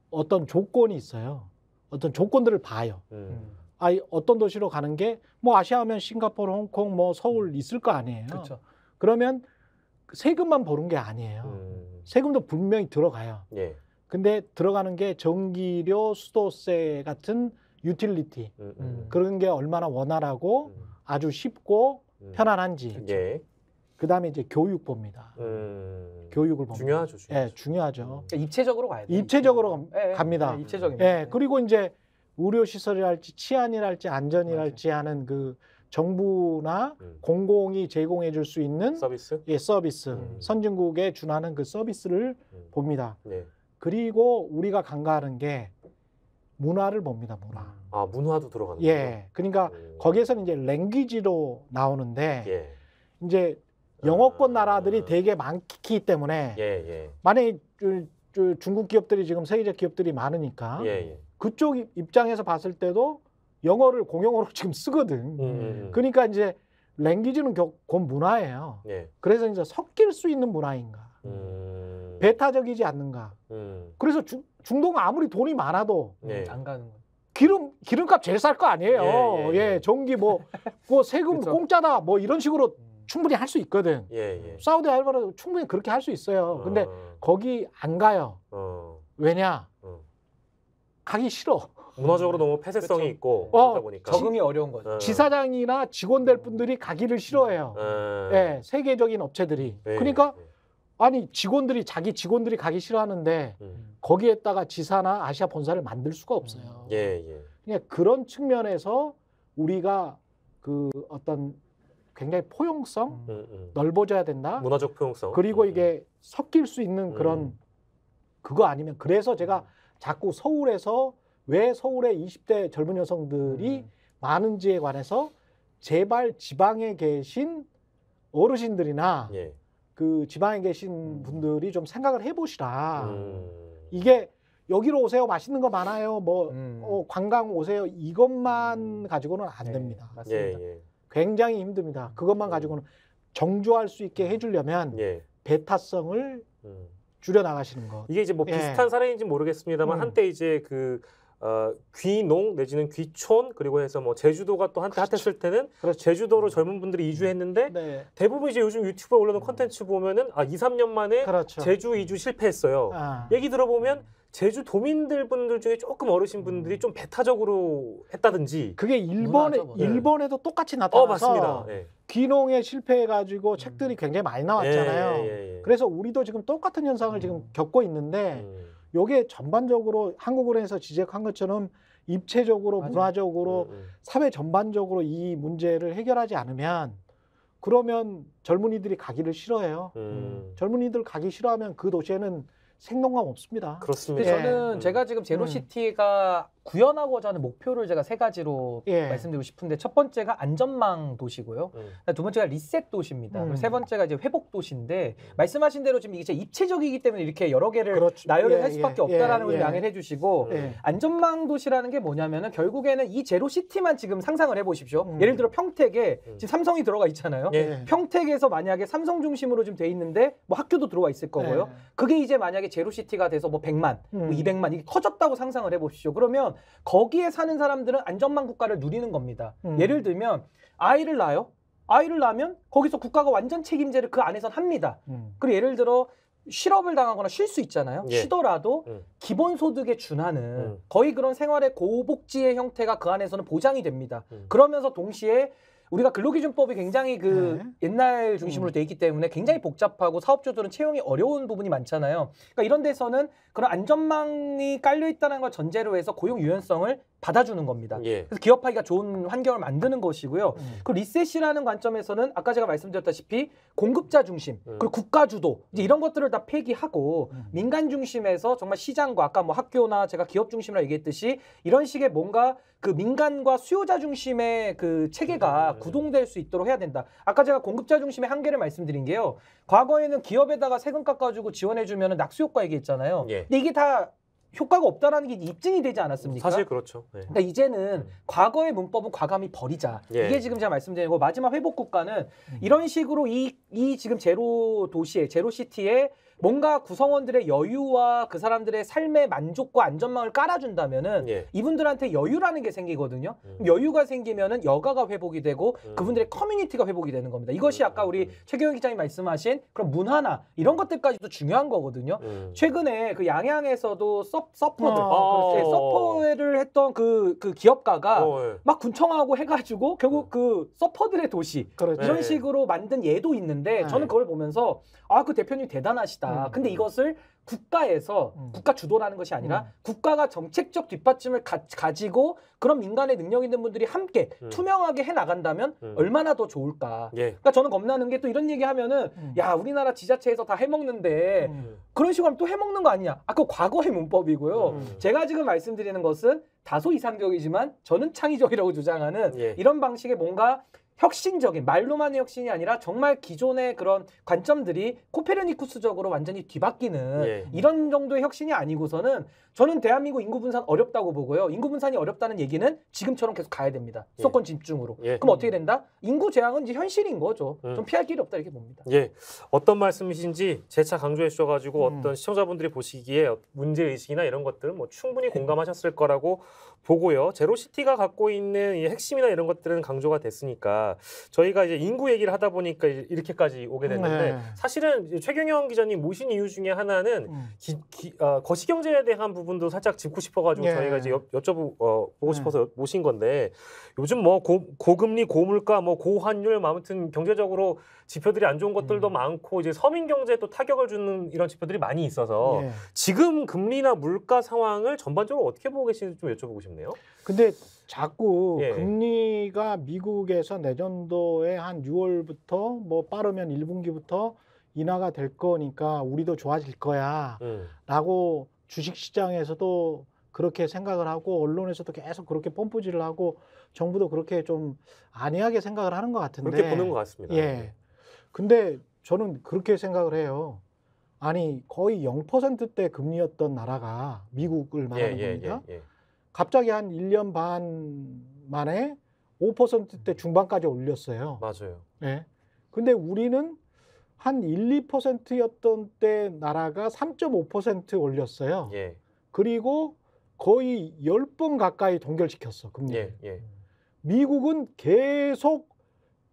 C: 어떤 조건이 있어요. 어떤 조건들을 봐요. 음. 음. 아 어떤 도시로 가는 게 뭐 아시아면 싱가포르, 홍콩, 뭐 서울 음. 있을 거 아니에요. 그렇죠. 그러면 그 세금만 버는 게 아니에요. 음. 세금도 분명히 들어가요. 예. 근데 들어가는 게 전기료, 수도세 같은 유틸리티 음, 음. 음. 그런 게 얼마나 원활하고 음. 아주 쉽고 편안한지. 예. 그다음에 이제 교육 봅니다. 교육을 봅니다. 중요하죠, 중요하죠. 예, 중요하죠. 그러니까
B: 입체적으로 가야 돼
C: 입체적으로 예, 예, 갑니다. 예, 입체적입니다. 예, 그리고 이제 의료시설이랄지 치안이랄지 안전이랄지 맞아요. 하는 그 정부나 음. 공공이 제공해 줄 수 있는 서비스? 예, 서비스. 음. 선진국에 준하는 그 서비스를 음. 봅니다. 네. 그리고 우리가 간과하는 게 문화를 봅니다, 문화.
A: 아, 문화도 들어가는 예.
C: 거예요? 그러니까 오. 거기에서는 이제 랭귀지로 나오는데 예. 이제 영어권 아. 나라들이 아. 되게 많기 때문에 예, 예. 만약에 중국 기업들이 지금 세계 적 기업들이 많으니까 예, 예. 그쪽 입장에서 봤을 때도 영어를 공용어로 지금 쓰거든. 음, 음, 음. 그러니까 이제 랭귀지는 곧 문화예요. 예. 그래서 이제 섞일 수 있는 문화인가. 음. 배타적이지 않는가. 음. 그래서 주, 중동은 아무리 돈이 많아도
B: 예. 안 가는
C: 기름 기름값 제일 쌀 거 아니에요. 예, 예, 예. 예 전기 뭐뭐 뭐 세금 그쵸? 그렇죠. 공짜다 뭐 이런 식으로 충분히 할 수 있거든. 예, 예. 사우디알바라도 충분히 그렇게 할 수 있어요. 근데 어. 거기 안 가요. 어. 왜냐? 가기 싫어. 문화적으로 너무 폐쇄성이 그쵸.
A: 있고 어, 그러다 보니까 적응이 어려운 거죠. 네.
C: 지사장이나 직원들 분들이 가기를 싫어해요.
A: 어. 예, 네. 네,
C: 세계적인 업체들이. 네, 그러니까 네. 아니 직원들이 자기 직원들이 가기 싫어하는데 음. 거기에다가 지사나 아시아 본사를 만들 수가 없어요. 음. 예, 예. 그냥 그런 측면에서 우리가 그 어떤 굉장히 포용성 음, 음. 음. 넓어져야 된다.
A: 문화적 포용성. 그리고
C: 음, 이게 섞일 수 있는 그런 그거 아니면 그래서 제가 자꾸 서울에서 왜 서울의 20대 젊은 여성들이 음. 많은지에 관해서 제발 지방에 계신 어르신들이나 예. 그 지방에 계신 음. 분들이 좀 생각을 해보시라. 음. 이게 여기로 오세요. 맛있는 거 많아요. 뭐 음. 어, 관광 오세요. 이것만 음. 가지고는 안 예. 됩니다.
A: 예, 맞습니다. 예, 예.
C: 굉장히 힘듭니다. 그것만 예. 가지고는 정조할 수 있게 음. 해주려면 배타성을 줄여 나가시는 거. 이게 이제 뭐 예. 비슷한
A: 사례인지 모르겠습니다만 음. 한때 이제 그 어, 귀농 내지는 귀촌 그리고 해서 뭐 제주도가 또 한때 그렇죠. 핫했을 때는 그렇죠. 제주도로 음. 젊은 분들이 이주했는데 네. 대부분 이제 요즘 유튜브에 올라오는 음. 컨텐츠 보면은 아 2, 3년 만에 그렇죠. 제주 이주 실패했어요. 아. 얘기 들어보면 음. 제주 도민들 분들 중에 조금 어르신 분들이 좀 배타적으로 했다든지 그게 일본에 문화죠, 네.
C: 일본에도 네. 똑같이 어, 나타나서 어, 네. 귀농에 실패해가지고 음. 책들이 굉장히 많이 나왔잖아요. 예, 예, 예, 예. 그래서 우리도 지금 똑같은 현상을 음. 지금 겪고 있는데 음. 요게 전반적으로 한국은행에서 지적한 것처럼 입체적으로 맞아요. 문화적으로 네, 네. 사회 전반적으로 이 문제를 해결하지 않으면 그러면 젊은이들이 가기를 싫어해요. 음. 젊은이들 가기 싫어하면 그 도시에는 생동감 없습니다. 그렇습니다. 근데 저는 예. 음. 제가 지금
B: 제로시티가 구현하고자 하는 목표를 제가 세 가지로 예. 말씀드리고 싶은데 첫 번째가 안전망 도시고요. 음. 두 번째가 리셋 도시입니다. 음. 세 번째가 이제 회복 도시인데 음. 말씀하신 대로 지금 이게 입체적이기 때문에 이렇게 여러 개를 그렇죠. 나열을 예, 할 수밖에 예, 없다라는 예, 걸양해 예. 해주시고 음. 안전망 도시라는 게 뭐냐면은 결국에는 이 제로시티만 지금 상상을 해보십시오. 음. 예를 들어 평택에 음. 지금 삼성이 들어가 있잖아요. 평택에서 만약에 삼성 중심으로 지금 돼 있는데 뭐 학교도 들어가 있을 거고요. 그게 이제 만약에 만약에 제로시티가 돼서 뭐 100만, 뭐 음. 뭐 200만 이게 커졌다고 상상을 해보십시오. 그러면 거기에 사는 사람들은 안전망 국가를 누리는 겁니다. 음. 예를 들면 아이를 낳아요. 아이를 낳으면 거기서 국가가 완전 책임제를 그 안에선 합니다. 음. 그리고 예를 들어 실업을 당하거나 쉴 수 있잖아요. 예. 쉬더라도 음. 기본소득에 준하는 음. 거의 그런 생활의 고복지의 형태가 그 안에서는 보장이 됩니다. 음. 그러면서 동시에 우리가 근로기준법이 굉장히 그 네. 옛날 음. 중심으로 돼 있기 때문에 굉장히 복잡하고 사업주들은 채용이 어려운 부분이 많잖아요. 그러니까 이런 데서는 그런 안전망이 깔려 있다는 걸 전제로 해서 고용 유연성을 받아주는 겁니다. 예. 그래서 기업하기가 좋은 환경을 만드는 것이고요. 음. 그 리셋이라는 관점에서는 아까 제가 말씀드렸다시피 공급자 중심 음. 그리고 국가 주도 이제 음. 이런 것들을 다 폐기하고 음. 민간 중심에서 정말 시장과 아까 뭐 학교나 제가 기업 중심이라 얘기했듯이 이런 식의 뭔가 그 민간과 수요자 중심의 그 체계가 음. 네. 구동될 수 있도록 해야 된다. 아까 제가 공급자 중심의 한계를 말씀드린 게요. 과거에는 기업에다가 세금 깎아주고 지원해주면 낙수 효과 얘기했잖아요. 예. 근데 이게 다 효과가 없다라는 게 입증이 되지 않았습니까? 사실 그렇죠. 네. 그러니까 이제는 음. 과거의 문법은 과감히 버리자. 예. 이게 지금 제가 말씀드린 거 마지막 회복 국가는 음. 이런 식으로 이, 이 지금 제로 도시에 제로 시티에 뭔가 구성원들의 여유와 그 사람들의 삶의 만족과 안전망을 깔아준다면은 예. 이분들한테 여유라는 게 생기거든요. 음. 여유가 생기면은 여가가 회복이 되고 음. 그분들의 커뮤니티가 회복이 되는 겁니다. 이것이 음. 아까 우리 최경영 기자님 말씀하신 그런 문화나 이런 것들까지도 중요한 거거든요. 음. 최근에 그 양양에서도 서, 퍼들 아, 아, 그렇죠. 네, 서퍼를 했던 그, 그 기업가가 어, 예. 막 군청하고 해가지고 결국 음. 그 서퍼들의 도시 그렇죠. 이런 식으로 만든 예도 있는데 네. 저는 그걸 보면서 아 그 대표님 대단하시다. 있다. 음. 근데 이것을 국가에서 음. 국가 주도라는 것이 아니라 음. 국가가 정책적 뒷받침을 가, 지고 그런 민간의 능력 있는 분들이 함께 음. 투명하게 해 나간다면 음. 얼마나 더 좋을까. 예. 그러니까 저는 겁나는 게 또 이런 얘기 하면은 음. 야 우리나라 지자체에서 다 해먹는데 음. 그런 식으로 하면 또 해먹는 거 아니냐. 아까 과거의 문법이고요. 제가 지금 말씀드리는 것은 다소 이상적이지만 저는 창의적이라고 주장하는 예. 이런 방식의 뭔가 혁신적인 말로만의 혁신이 아니라 정말 기존의 그런 관점들이 코페르니쿠스적으로 완전히 뒤바뀌는 예. 이런 정도의 혁신이 아니고서는 저는 대한민국 인구 분산 어렵다고 보고요. 인구 분산이 어렵다는 얘기는 지금처럼 계속 가야 됩니다. 예. 수도권 예. 집중으로. 예. 그럼 어떻게 된다? 인구 제한은 이제 현실인 거죠. 음. 좀 피할 길이 없다 이렇게 봅니다.
A: 예. 어떤 말씀이신지 재차 강조해 주셔 가지고 음. 어떤 시청자분들이 보시기에 문제 의식이나 이런 것들은 뭐 충분히 공감하셨을 거라고 보고요. 제로시티가 갖고 있는 이 핵심이나 이런 것들은 강조가 됐으니까 저희가 이제 인구 얘기를 하다 보니까 이렇게까지 오게 됐는데 네. 사실은 최경영 기자님 모신 이유 중에 하나는 음. 기, 기, 어, 거시경제에 대한 부분도 살짝 짚고 싶어가지고 예. 저희가 이제 여쭤보고 어, 네. 싶어서 네. 모신 건데 요즘 뭐 고, 고금리, 고물가, 뭐 고환율, 뭐 아무튼 경제적으로 지표들이 안 좋은 것들도 음. 많고 이제 서민 경제에 또 타격을 주는 이런 지표들이 많이 있어서 예. 지금 금리나 물가 상황을 전반적으로 어떻게 보고 계시는지 좀 여쭤보고 싶네요. 같네요. 근데 자꾸 예. 금리가
C: 미국에서 내년도에 한 6월부터 뭐 빠르면 1분기부터 인하가 될 거니까 우리도 좋아질 거야. 음. 라고 주식 시장에서도 그렇게 생각을 하고 언론에서도 계속 그렇게 펌프질을 하고 정부도 그렇게 좀 안이하게 생각을 하는 것 같은데 그렇게 보는 것 같습니다. 예. 네. 근데 저는 그렇게 생각을 해요. 아니 거의 0%대 금리였던 나라가 미국을 말하는 예, 예 겁니다. 예, 예, 갑자기 한 1년 반 만에 5%대 음. 중반까지 올렸어요. 맞아요. 예. 네. 근데 우리는 한 1, 2%였던 때 나라가 3.5% 올렸어요. 예. 그리고 거의 10번 가까이 동결시켰어, 금리. 예, 예. 미국은 계속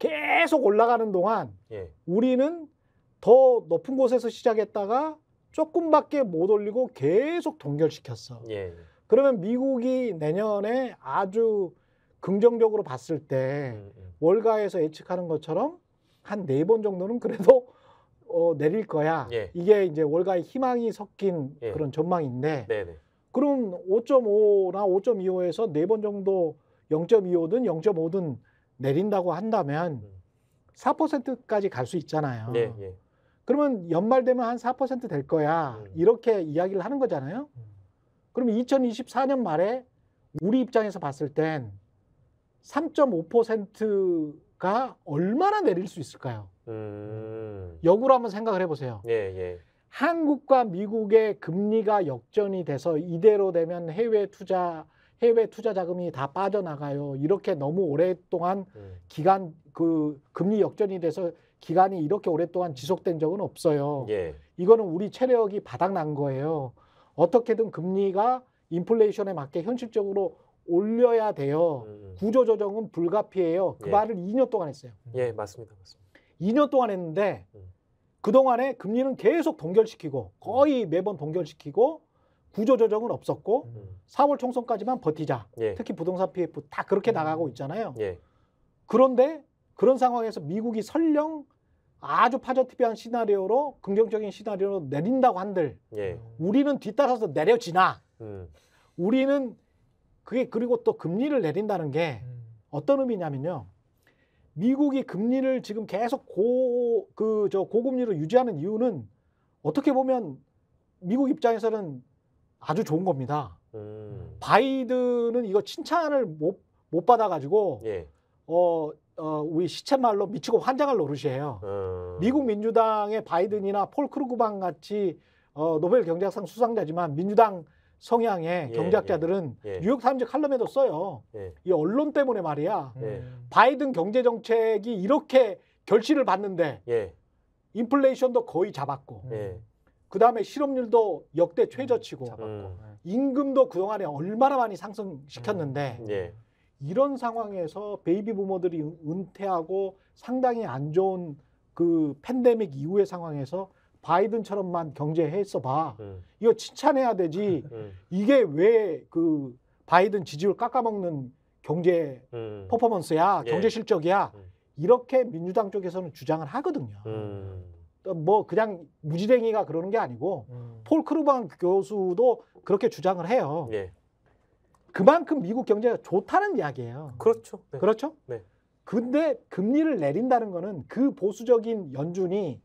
C: 계속 올라가는 동안 예. 우리는 더 높은 곳에서 시작했다가 조금밖에 못 올리고 계속 동결시켰어. 예. 예. 그러면 미국이 내년에 아주 긍정적으로 봤을 때 음, 음. 월가에서 예측하는 것처럼 한 네 번 정도는 그래도 어, 내릴 거야. 예. 이게 이제 월가의 희망이 섞인 예. 그런 전망인데 네네. 그럼 5.5나 5.25에서 네 번 정도 0.25든 0.5든 내린다고 한다면 4%까지 음. 갈수 있잖아요. 네, 예. 그러면 연말 되면 한 4%될 거야. 음. 이렇게 이야기를 하는 거잖아요. 음. 그러면 2024년 말에 우리 입장에서 봤을 땐 3.5%가 얼마나 내릴 수 있을까요? 음. 역으로 한번 생각을
A: 해보세요. 예, 예.
C: 한국과 미국의 금리가 역전이 돼서 이대로 되면 해외 투자 해외 투자 자금이 다 빠져나가요. 이렇게 너무 오랫동안 음. 기간 그 금리 역전이 돼서 기간이 이렇게 오랫동안 지속된 적은 없어요. 예. 이거는 우리 체력이 바닥난 거예요. 어떻게든 금리가 인플레이션에 맞게 현실적으로 올려야 돼요. 음. 구조 조정은 불가피해요. 그 예. 말을 2년 동안 했어요.
A: 음. 예, 맞습니다. 맞습니다.
C: 2년 동안 했는데 음. 그동안에 금리는 계속 동결시키고 거의 음. 매번 동결시키고 구조 조정은 없었고 음. 4월 총선까지만 버티자. 예. 특히 부동산 PF 다 그렇게 음. 나가고 있잖아요. 예. 그런데 그런 상황에서 미국이 설령 아주 파저티비한 시나리오로 긍정적인 시나리오로 내린다고 한들 예. 우리는 뒤따라서 내려지나 음. 우리는 그게 그리고 또 금리를 내린다는 게 음. 어떤 의미냐면요. 미국이 금리를 지금 계속 고 그 저 고금리로 유지하는 이유는 어떻게 보면 미국 입장에서는 아주 좋은 겁니다.
A: 음.
C: 바이든은 이거 칭찬을 못, 못 받아가지고 예. 어 어, 우리 시체말로 미치고 환장할 노릇이에요. 음. 미국 민주당의 바이든이나 폴 크루그방 같이 어, 노벨 경제학상 수상자지만 민주당 성향의 예, 경제학자들은 예, 예. 뉴욕타임즈 칼럼에도 써요. 예. 이 언론 때문에 말이야. 예. 바이든 경제 정책이 이렇게 결실을 봤는데 예. 인플레이션도 거의 잡았고 그 다음에 실업률도 역대 음, 최저치고 잡았고, 음. 임금도 그동안에 얼마나 많이 상승시켰는데 음. 이런 상황에서 베이비 부모들이 은퇴하고 상당히 안 좋은 그 팬데믹 이후의 상황에서 바이든처럼만 경제했어 봐. 음. 이거 칭찬해야 되지. 음. 이게 왜 그 바이든 지지율 깎아먹는 경제 음. 퍼포먼스야, 예. 경제 실적이야. 이렇게 민주당 쪽에서는 주장을 하거든요. 뭐 그냥 무지랭이가 그러는 게 아니고 음. 폴 크루방 교수도 그렇게 주장을 해요. 예. 그만큼 미국 경제가 좋다는 이야기예요. 그렇죠. 네. 그렇죠? 네. 근데 금리를 내린다는 거는 그 보수적인 연준이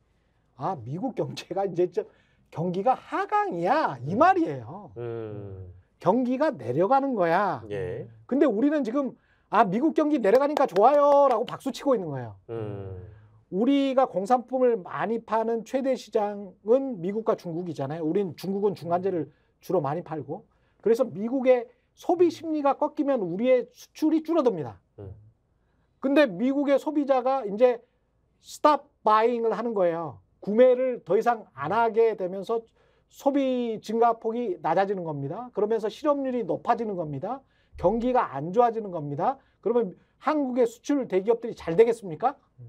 C: 아 미국 경제가 이제 좀 경기가 하강이야 이 음. 말이에요.
A: 음.
C: 경기가 내려가는 거야. 예. 근데 우리는 지금 아 미국 경기 내려가니까 좋아요라고 박수 치고 있는 거예요. 음. 우리가 공산품을 많이 파는 최대 시장은 미국과 중국이잖아요. 우린 중국은 중간재를 주로 많이 팔고 그래서 미국의 소비 심리가 꺾이면 우리의 수출이 줄어듭니다. 네. 근데 미국의 소비자가 이제 스탑 바잉을 하는 거예요. 구매를 더 이상 안 하게 되면서 소비 증가폭이 낮아지는 겁니다. 그러면서 실업률이 높아지는 겁니다. 경기가 안 좋아지는 겁니다. 그러면 한국의 수출 대기업들이 잘 되겠습니까? 음.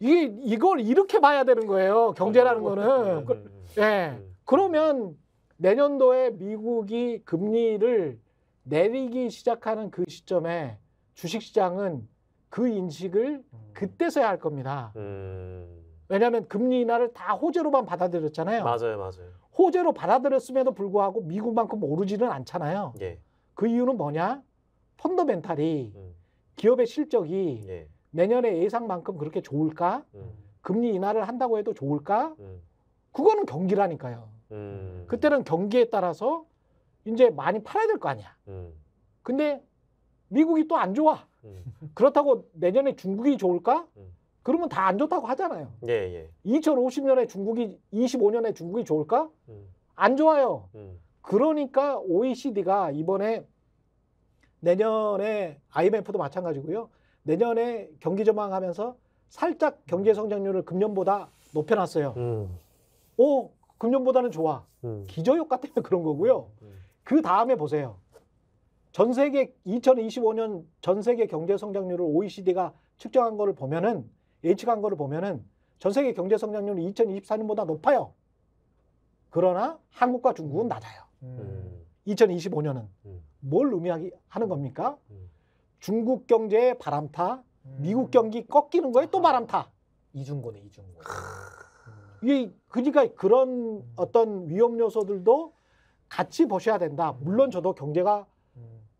C: 이게 이걸 이렇게 봐야 되는 거예요. 경제라는 아, 거는. 네, 네, 예. 네. 그러면 내년도에 미국이 금리를 내리기 시작하는 그 시점에 주식시장은 그 인식을 음. 그때서야 할 겁니다.
A: 음...
C: 왜냐하면 금리 인하를 다 호재로만 받아들였잖아요. 맞아요, 맞아요. 호재로 받아들였음에도 불구하고 미국만큼 오르지는 않잖아요. 예. 그 이유는 뭐냐? 펀더멘탈이 음. 기업의 실적이 예. 내년에 예상만큼 그렇게 좋을까? 음. 금리 인하를 한다고 해도 좋을까? 음. 그거는 경기라니까요. 음. 그때는 경기에 따라서 이제 많이 팔아야 될 거 아니야. 음. 근데 미국이 또 안 좋아. 음. 그렇다고 내년에 중국이 좋을까? 음. 그러면 다 안 좋다고 하잖아요. 예, 예. 2050년에 중국이 25년에 중국이 좋을까? 안 좋아요. 그러니까 OECD가 이번에 내년에 IMF도 마찬가지고요. 내년에 경기 전망하면서 살짝 경제 성장률을 금년보다 높여놨어요. 음. 오, 금년보다는 좋아. 음. 기저효과 때문에 그런 거고요. 음. 그 다음에 보세요. 전 세계 2025년 전 세계 경제 성장률을 OECD가 측정한 거를 보면은 예측한 거를 보면은 전 세계 경제 성장률이 2024년보다 높아요. 그러나 한국과 중국은 낮아요. 음. 2025년은 음. 뭘 의미하기 하는 겁니까? 음. 중국 경제의 바람타, 미국 음. 경기 꺾이는 거에 또 바람타. 이중고네 이중고. 이 그러니까 그런 어떤 위험 요소들도 같이 보셔야 된다. 물론 저도 경제가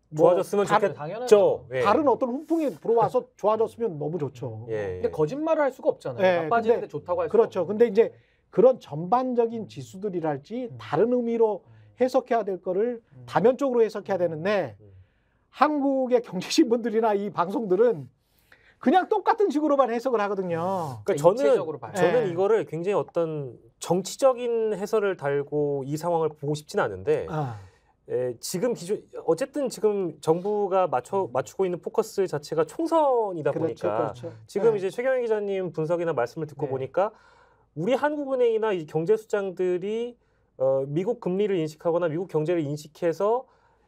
A: 뭐 좋아졌으면 다른, 좋겠죠. 예. 다른
C: 어떤 훈풍이 불어와서 좋아졌으면 너무 좋죠.
A: 예,
B: 예. 근데
C: 거짓말을 할 수가 없잖아요. 예, 나빠지는데 근데, 좋다고 할 그렇죠. 수가 근데 이제 그런 전반적인 음. 지수들이랄지 음. 다른 의미로 음. 해석해야 될 거를 음. 다면적으로 해석해야 되는데 음. 한국의 경제신문들이나 이 방송들은 그냥 똑같은 식으로만 해석을 하거든요. 그러니까, 그러니까 저는 봐요. 저는 예.
A: 이거를 굉장히 어떤 정치적인 해설을 달고 이 상황을 보고 싶진 않은데 아. 예, 지금 기준 어쨌든 지금 정부가 맞춰 맞추고 있는 포커스 자체가 총선이다 그렇죠, 보니까 그렇죠. 지금 네. 이제 최경희 기자님 분석이나 말씀을 듣고 네. 보니까 우리 한국은행이나 이 경제 수장들이 어, 미국 금리를 인식하거나 미국 경제를 인식해서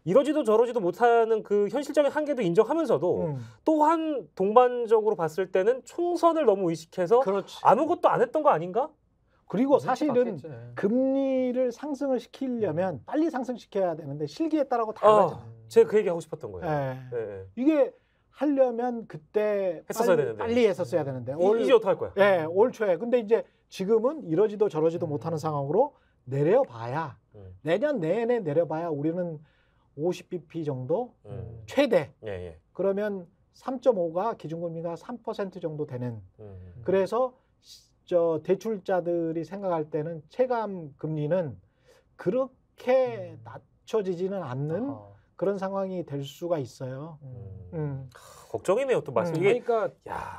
A: 이러지도 저러지도 못하는 그 현실적인 한계도 인정하면서도 음. 또한 동반적으로 봤을 때는 총선을 너무 의식해서 그렇지. 아무것도 안 했던 거 아닌가? 그리고 뭐 사실은 맞겠지.
C: 금리를 상승을 시키려면 음. 빨리 상승시켜야 되는데 실기에 따라고 달라져요. 아,
A: 제가 그 얘기 하고 싶었던 거예요. 네. 네.
C: 이게 하려면 그때 했었어야 빨리, 되는데. 빨리 했었어야 되는데 올, 이제 어떡할 거야? 예, 네, 올 초에. 근데 이제 지금은 이러지도 저러지도 음. 못하는 상황으로 내려봐야 음. 내년 내내 내려봐야 우리는 50bp 정도 음. 최대. 예, 예. 그러면 3.5가 기준금리가 3% 정도 되는. 음. 음, 음. 그래서 저 대출자들이 생각할 때는 체감 금리는 그렇게 음. 낮춰지지는 않는 아. 그런 상황이 될 수가 있어요. 음. 음. 음.
A: 아, 걱정이네요. 또 말씀 음. 이게
B: 그러니까,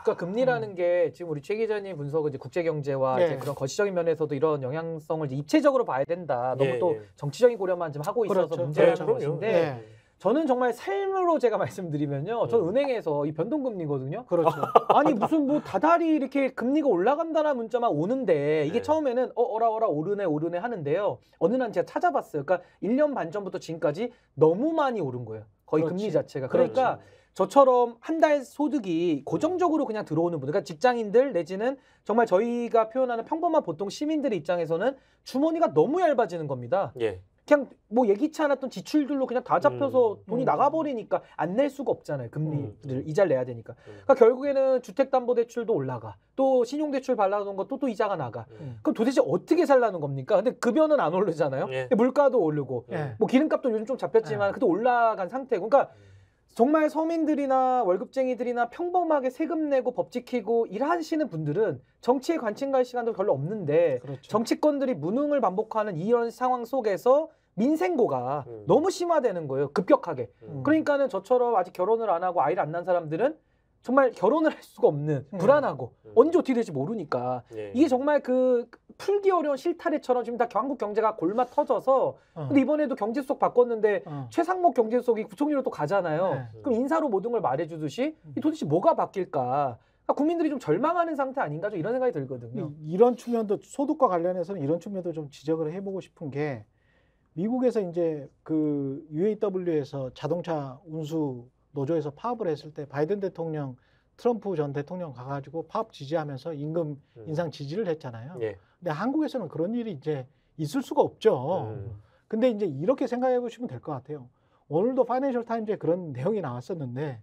B: 그러니까 금리라는 음. 게 지금 우리 최 기자님 분석은 이제 국제 경제와 네. 이제 그런 거시적인 면에서도 이런 영향성을 이제 입체적으로 봐야 된다. 너무 예, 또 예. 정치적인 고려만 지금 하고 있어서 그렇죠. 문제라는 예, 네, 것인데. 네. 저는 정말 삶으로 제가 말씀드리면요. 저는 네. 은행에서 이 변동금리거든요. 그렇죠. 아니 무슨 뭐 다달이 이렇게 금리가 올라간다는 문자만 오는데 이게 네. 처음에는 어 어라 어라 오르네 오르네 하는데요. 어느 날 제가 찾아봤어요. 그러니까 1년 반 전부터 지금까지 너무 많이 오른 거예요. 거의 그렇지. 금리 자체가. 그러니까 그렇지. 저처럼 한 달 소득이 고정적으로 그냥 들어오는 분들, 그러니까 직장인들 내지는 정말 저희가 표현하는 평범한 보통 시민들의 입장에서는 주머니가 너무 얇아지는 겁니다. 예. 그냥 뭐 예기치 않았던 지출들로 그냥 다 잡혀서 음. 돈이 음. 나가버리니까 안 낼 수가 없잖아요. 음, 금리를 음. 이자를 내야 되니까. 네. 그러니까 결국에는 주택담보대출도 올라가. 또 신용대출 발라놓은 것도 또 이자가 나가. 네. 그럼 도대체 어떻게 살라는 겁니까? 근데 급여는 안 오르잖아요. 예. 물가도 오르고 예. 뭐 기름값도 요즘 좀 잡혔지만 예. 그래도 올라간 상태고. 그러니까 정말 서민들이나 월급쟁이들이나 평범하게 세금 내고 법 지키고 일하시는 분들은 정치에 관심 갈 시간도 별로 없는데 그렇죠. 정치권들이 무능을 반복하는 이런 상황 속에서 민생고가 음. 너무 심화되는 거예요. 급격하게. 음. 그러니까는 저처럼 아직 결혼을 안 하고 아이를 안 낳은 사람들은 정말 결혼을 할 수가 없는 음. 불안하고 음. 언제 어떻게 될지 모르니까 예. 이게 정말 그 풀기 어려운 실타래처럼 지금 다 한국 경제가 골마 터져서 어. 근데 이번에도 경제 속 바꿨는데 어. 최상목 경제 속이 구청리로 또 가잖아요. 네. 그럼 인사로 모든 걸 말해주듯이 음. 도대체 뭐가 바뀔까? 그러니까 국민들이 좀 절망하는 상태 아닌가 좀 이런 생각이 들거든요.
C: 이런 측면도 소득과 관련해서는 이런 측면도 좀 지적을 해보고 싶은 게 미국에서 이제 그 UAW에서 자동차 운수 노조에서 파업을 했을 때 바이든 대통령 트럼프 전 대통령 가가지고 파업 지지하면서 임금 음. 인상 지지를 했잖아요. 예. 근데 한국에서는 그런 일이 이제 있을 수가 없죠. 음. 근데 이제 이렇게 생각해 보시면 될 것 같아요. 오늘도 파이낸셜 타임즈에 그런 내용이 나왔었는데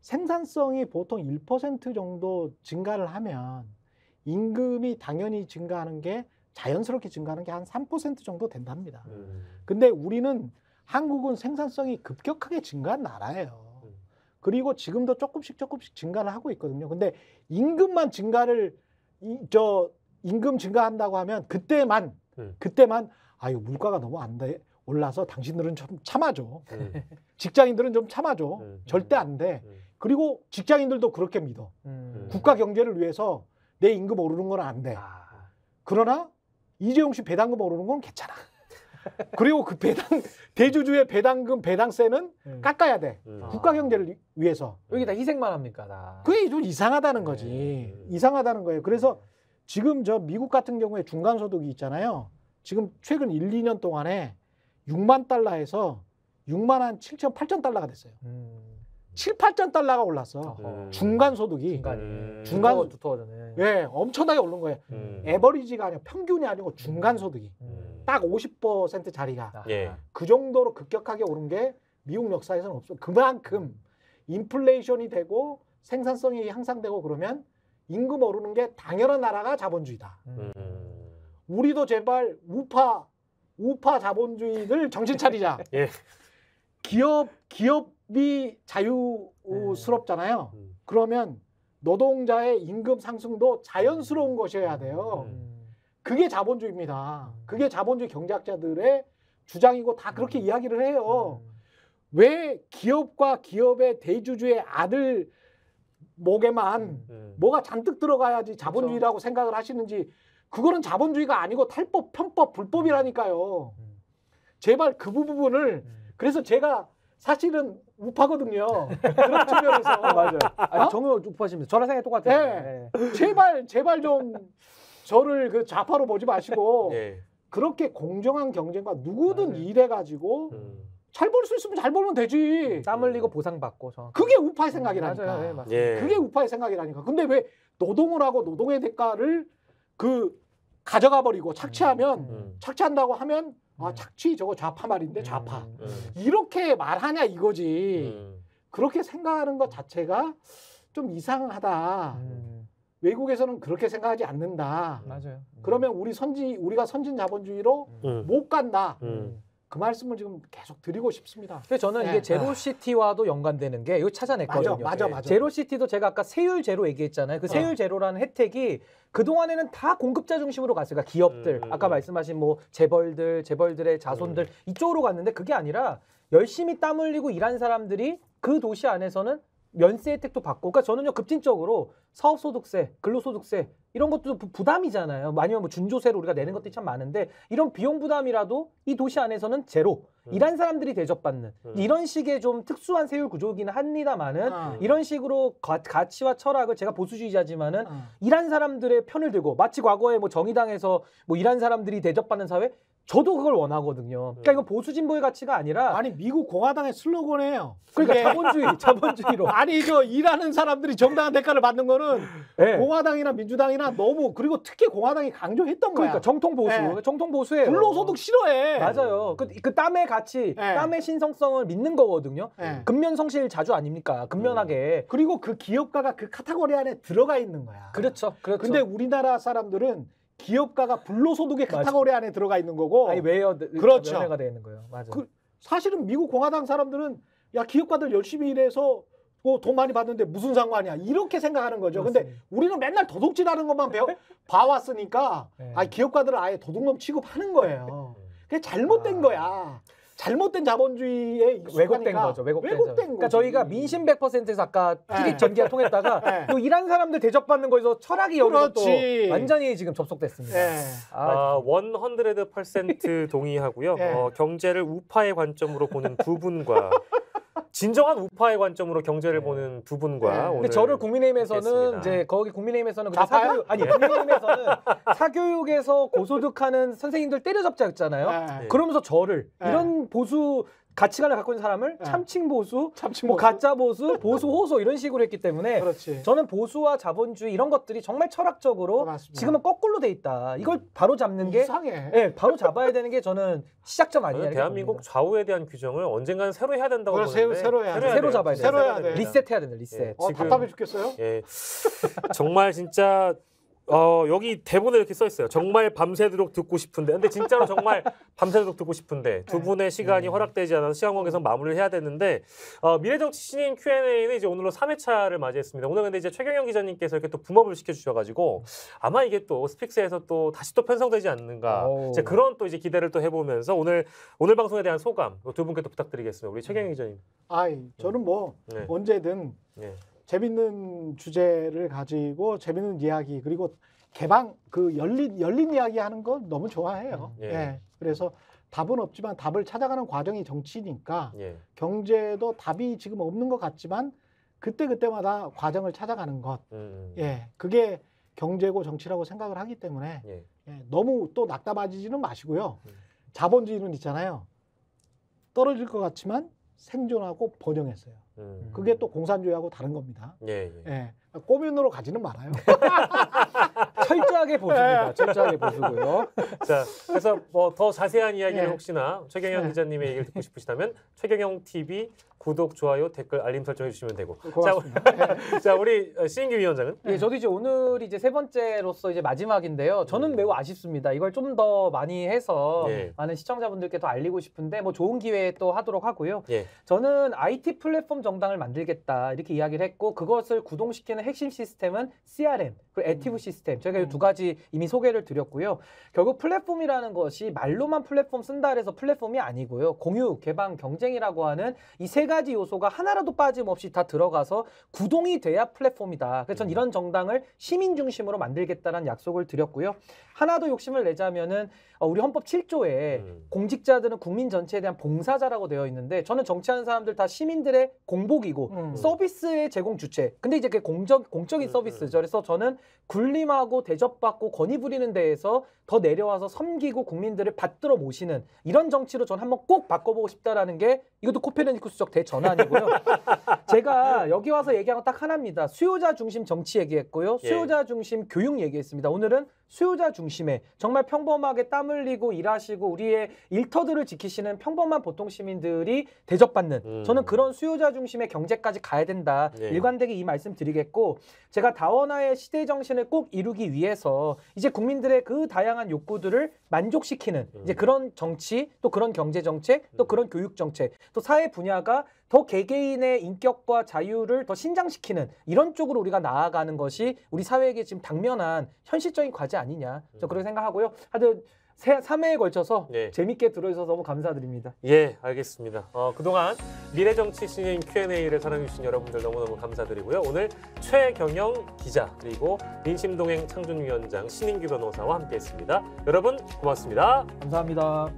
C: 생산성이 보통 1% 정도 증가를 하면 임금이 당연히 증가하는 게 자연스럽게 증가하는 게 한 3% 정도 된답니다. 음. 근데 우리는 한국은 생산성이 급격하게 증가한 나라예요. 음. 그리고 지금도 조금씩 조금씩 증가를 하고 있거든요. 근데 임금만 증가를 이, 저 임금 증가한다고 하면 그때만 음. 그때만 아유 물가가 너무 안 돼. 올라서 당신들은 좀 참아줘. 음. 직장인들은 좀 참아줘. 음. 절대 안 돼. 그리고 직장인들도 그렇게 믿어. 국가 경제를 위해서 내 임금 오르는 건 안 돼. 아. 그러나 이재용 씨 배당금 오르는 건 괜찮아. 그리고 그 배당 대주주의 배당금 배당세는 음. 깎아야 돼. 음. 국가 경제를 위해서. 여기 다 희생만 합니까, 다. 그게 좀 이상하다는 네. 거지. 음. 이상하다는 거예요. 그래서 음. 지금 저 미국 같은 경우에 중간 소득이 있잖아요. 지금 최근 1, 2년 동안에 6만 달러에서 6만 한 7천, 8천 달러가 됐어요. 음. 7, 8천 달러가 올랐어. 어 중간 소득이. 중간이. 음. 중간 두터워, 졌네 예, 엄청나게 오른 거예요. 음. 에버리지가 아니고 평균이 아니고 중간 음. 소득이. 음. 딱5 0 퍼센트 자리가. 예. 그 정도로 급격하게 오른 게 미국 역사에서는 없어. 그만큼 인플레이션이 되고 생산성이 향상되고 그러면 임금 오르는 게 당연한 나라가 자본주의다. 음. 우리도 제발 우파 우파 자본주의를 정신 차리자. 예. 기업 기업 임금이 자유스럽잖아요. 음. 음. 그러면 노동자의 임금 상승도 자연스러운 것이어야 돼요. 음. 그게 자본주의입니다. 음. 그게 자본주의 경제학자들의 주장이고 다 그렇게 음. 이야기를 해요. 왜 기업과 기업의 대주주의 아들 목에만 네. 뭐가 잔뜩 들어가야지 그렇죠. 자본주의라고 그렇죠. 생각을 하시는지 그거는 자본주의가 아니고 탈법, 편법, 불법이라니까요. 제발 그 부분을 그래서 제가 사실은 우파거든요. 그런 측면에서 맞아요. 아니, 어? 정우 우파십니다. 저랑 생각이 똑같아요. 네. 제발 제발 좀 저를 그 좌파로 보지 마시고 네. 그렇게 공정한 경쟁과 누구든 네. 일해 가지고 음. 잘벌수 있으면 잘 벌면 되지. 땀 흘리고 보상받고 그게 우파의 생각이라니까. 맞아요. 맞아요. 예. 그게 우파의 생각이라니까. 근데 왜 노동을 하고 노동의 대가를 그 가져가 버리고 착취하면 음. 음. 착취한다고 하면 아 음. 착취 저거 좌파 말인데 음. 좌파 음. 이렇게 말하냐 이거지 그렇게 생각하는 것 자체가 좀 이상하다. 외국에서는 그렇게 생각하지 않는다. 맞아요. 그러면 우리 선진 우리가 선진 자본주의로 못 간다. 그 말씀을
B: 지금 계속 드리고 싶습니다. 그래서 저는 네. 이게 제로시티와도 연관되는 게 이거 찾아냈거든요. 맞아, 맞아, 맞아. 제로시티도 제가 아까 세율 제로 얘기했잖아요. 그 세율 어. 제로라는 혜택이 그동안에는 다 공급자 중심으로 갔으니 그러니까 기업들, 음. 아까 말씀하신 뭐 재벌들, 재벌들의 자손들 음. 이쪽으로 갔는데 그게 아니라 열심히 땀 흘리고 일한 사람들이 그 도시 안에서는 면세 혜택도 받고 그러니까 저는요 급진적으로 사업소득세, 근로소득세 이런 것도 부담이잖아요. 아니면 뭐 준조세로 우리가 내는 것들이 참 많은데 이런 비용 부담이라도 이 도시 안에서는 제로. 음. 일한 사람들이 대접받는 음. 이런 식의 좀 특수한 세율 구조이기는 합니다만은 아. 이런 식으로 가, 가치와 철학을 제가 보수주의자지만은 아. 일한 사람들의 편을 들고 마치 과거에 뭐 정의당에서 뭐 일한 사람들이 대접받는 사회 저도 그걸 원하거든요. 네. 그러니까 이거 보수 진보의 가치가 아니라 아니 미국 공화당의 슬로건이에요. 그러니까 자본주의, 자본주의로. 아니 저
C: 일하는 사람들이 정당한 대가를 받는 거는 네. 공화당이나 민주당이나 너무 그리고 특히 공화당이
B: 강조했던 거야. 그러니까 정통 보수, 네. 정통 보수예 불로소득 싫어해. 맞아요. 그, 그 땀의 가치, 네. 땀의 신성성을 믿는 거거든요. 네. 근면 성실 자주 아닙니까? 근면하게. 음. 그리고 그 기업가가 그 카테고리 안에 들어가 있는 거야. 그렇죠. 그렇죠. 근데 우리나라 사람들은
C: 기업가가 불로소득의 카테고리 안에 들어가 있는 거고. 아니 왜요? 그 그렇죠. 면회가 되는 거예요. 맞아. 그, 사실은 미국 공화당 사람들은 야 기업가들 열심히 일해서 뭐돈 많이 받는데 무슨 상관이야 이렇게 생각하는 거죠. 그렇습니다. 근데 우리는 맨날 도둑질하는 것만 배워 봐왔으니까 네. 아 기업가들을 아예 도둑놈 취급하는 거예요. 네. 그게 잘못된 아. 거야.
B: 잘못된 자본주의에 왜곡된 거죠. 왜곡된, 왜곡된 거 그러니까 저희가 민심 100%에서 아까 피립 네. 전기가 통했다가 네. 또 일한 사람들 대접받는 거에서 철학이 여기서 또 완전히 지금 접속됐습니다. 네.
A: 아, 원100% 아, 동의하고요. 네. 어, 경제를 우파의 관점으로 보는 부 분과 진정한 우파의 관점으로 경제를 네. 보는 두
B: 분과 네. 근데 오늘 저를 국민의힘에서는 있겠습니다. 이제 거기 국민의힘에서는 그냥 사교육 아니 네. 국민의힘에서는 사교육에서 고소득하는 선생님들 때려잡자였잖아요. 네. 그러면서 저를 이런 보수 가치관을 갖고 있는 사람을 네. 참칭 보수, 참칭 뭐 보수? 가짜 보수, 보수 호소 이런 식으로 했기 때문에 그렇지. 저는 보수와 자본주의 이런 것들이 정말 철학적으로 아, 지금은 거꾸로 돼 있다. 이걸 음. 바로 잡는 게 이상해. 예, 바로 잡아야 되는 게 저는 시작점 아니냐. 대한민국
A: 봅니다. 좌우에 대한 규정을 언젠가는 새로 해야 된다고 보는데 새로, 새로, 해야 새로 잡아야 돼. 새로 해야 돼. 리셋해야
B: 된다. 리셋. 예, 어, 답답해 죽겠어요.
A: 예, 정말 진짜 어, 여기 대본에 이렇게 써 있어요. 정말 밤새도록 듣고 싶은데. 근데 진짜로 정말 밤새도록 듣고 싶은데 두 네. 분의 시간이 음. 허락되지 않아서 시간 관계상 마무리를 해야 되는데 어, 미래정치 신인 Q&A는 이제 오늘로 3회차를 맞이했습니다. 오늘 근데 이제 최경영 기자님께서 이렇게 또 붐업을 시켜 주셔 가지고 아마 이게 또 스픽스에서 또 다시 또 편성되지 않는가. 어. 이제 그런 또 이제 기대를 또해 보면서 오늘 오늘 방송에 대한 소감 뭐 두 분께 또 부탁드리겠습니다. 우리 최경영 음. 기자님.
C: 아, 이 저는 뭐 네. 언제든 네. 재밌는 주제를 가지고 재밌는 이야기 그리고 개방 그 열린 열린 이야기 하는 거 너무 좋아해요. 음. 예. 예. 그래서 답은 없지만 답을 찾아가는 과정이 정치니까 예. 경제도 답이 지금 없는 것 같지만 그때 그때마다 과정을 찾아가는 것. 음, 음. 예. 그게 경제고 정치라고 생각을 하기 때문에 예. 예. 너무 또 낙담하지는 마시고요. 음. 자본주의는 있잖아요. 떨어질 것 같지만 생존하고 번영했어요. 음. 그게 또 공산주의하고 다른
A: 겁니다. 예, 예.
C: 예. 꼬면으로 가지는 말아요.
A: 철저하게 보수입니다. 네. 철저하게 보수고요. 자, 그래서 뭐 더 자세한 이야기를 네. 혹시나 최경영 네. 기자님의 얘기를 듣고 싶으시다면 최경영 TV 구독, 좋아요, 댓글, 알림 설정해 주시면 되고. 고맙습니다. 자, 우리, 신인규 위원장은?
B: 예, 저도 이제 오늘 이제 세 번째로서 이제 마지막인데요. 저는 음. 매우 아쉽습니다. 이걸 좀 더 많이 해서 예. 많은 시청자분들께 더 알리고 싶은데 뭐 좋은 기회에 또 하도록 하고요. 예. 저는 IT 플랫폼 정당을 만들겠다 이렇게 이야기를 했고 그것을 구동시키는 핵심 시스템은 CRM, 그리고 액티브 시스템. 저희가 간략하두 음. 가지 이미 소개를 드렸고요. 결국 플랫폼이라는 것이 말로만 플랫폼 쓴다 해서 플랫폼이 아니고요. 공유, 개방, 경쟁이라고 하는 이 세 가지 요소가 하나라도 빠짐없이 다 들어가서 구동이 돼야 플랫폼이다. 그래서 전 음. 이런 정당을 시민 중심으로 만들겠다는 약속을 드렸고요. 하나 더 욕심을 내자면은 어, 우리 헌법 7조에 음. 공직자들은 국민 전체에 대한 봉사자라고 되어 있는데 저는 정치하는 사람들 다 시민들의 공복이고 음. 서비스의 제공 주체. 근데 이제 그 공적 공적인 음, 서비스죠. 그래서 저는 군림하고 대접받고 권위 부리는 데에서 더 내려와서 섬기고 국민들을 받들어 모시는 이런 정치로 전 한번 꼭 바꿔보고 싶다라는 게 이것도 코페르니쿠스적 대전환이고요. 제가 여기 와서 얘기한 건 딱 하나입니다. 수요자 중심 정치 얘기했고요. 예. 수요자 중심 교육 얘기했습니다. 오늘은 수요자 중심의 정말 평범하게 땀 흘리고 일하시고 우리의 일터들을 지키시는 평범한 보통 시민들이 대접받는 음. 저는 그런 수요자 중심의 경제까지 가야 된다. 네. 일관되게 이 말씀 드리겠고 제가 다원화의 시대 정신을 꼭 이루기 위해서 이제 국민들의 그 다양한 욕구들을 만족시키는 음. 이제 그런 정치 또 그런 경제 정책 또 음. 그런 교육 정책 또 사회 분야가 더 개개인의 인격과 자유를 더 신장시키는 이런 쪽으로 우리가 나아가는 것이 우리 사회에게 지금 당면한 현실적인 과제 아니냐. 저 그렇게 음. 생각하고요. 하여튼 세, 3회에 걸쳐서 네. 재밌게 들어주셔서 너무 감사드립니다.
A: 예, 알겠습니다. 어, 그동안 미래정치 신인 Q&A를 사랑해주신 여러분들 너무너무 감사드리고요. 오늘 최경영 기자 그리고 민심동행 창준위원장 신인규 변호사와 함께했습니다. 여러분 고맙습니다. 감사합니다.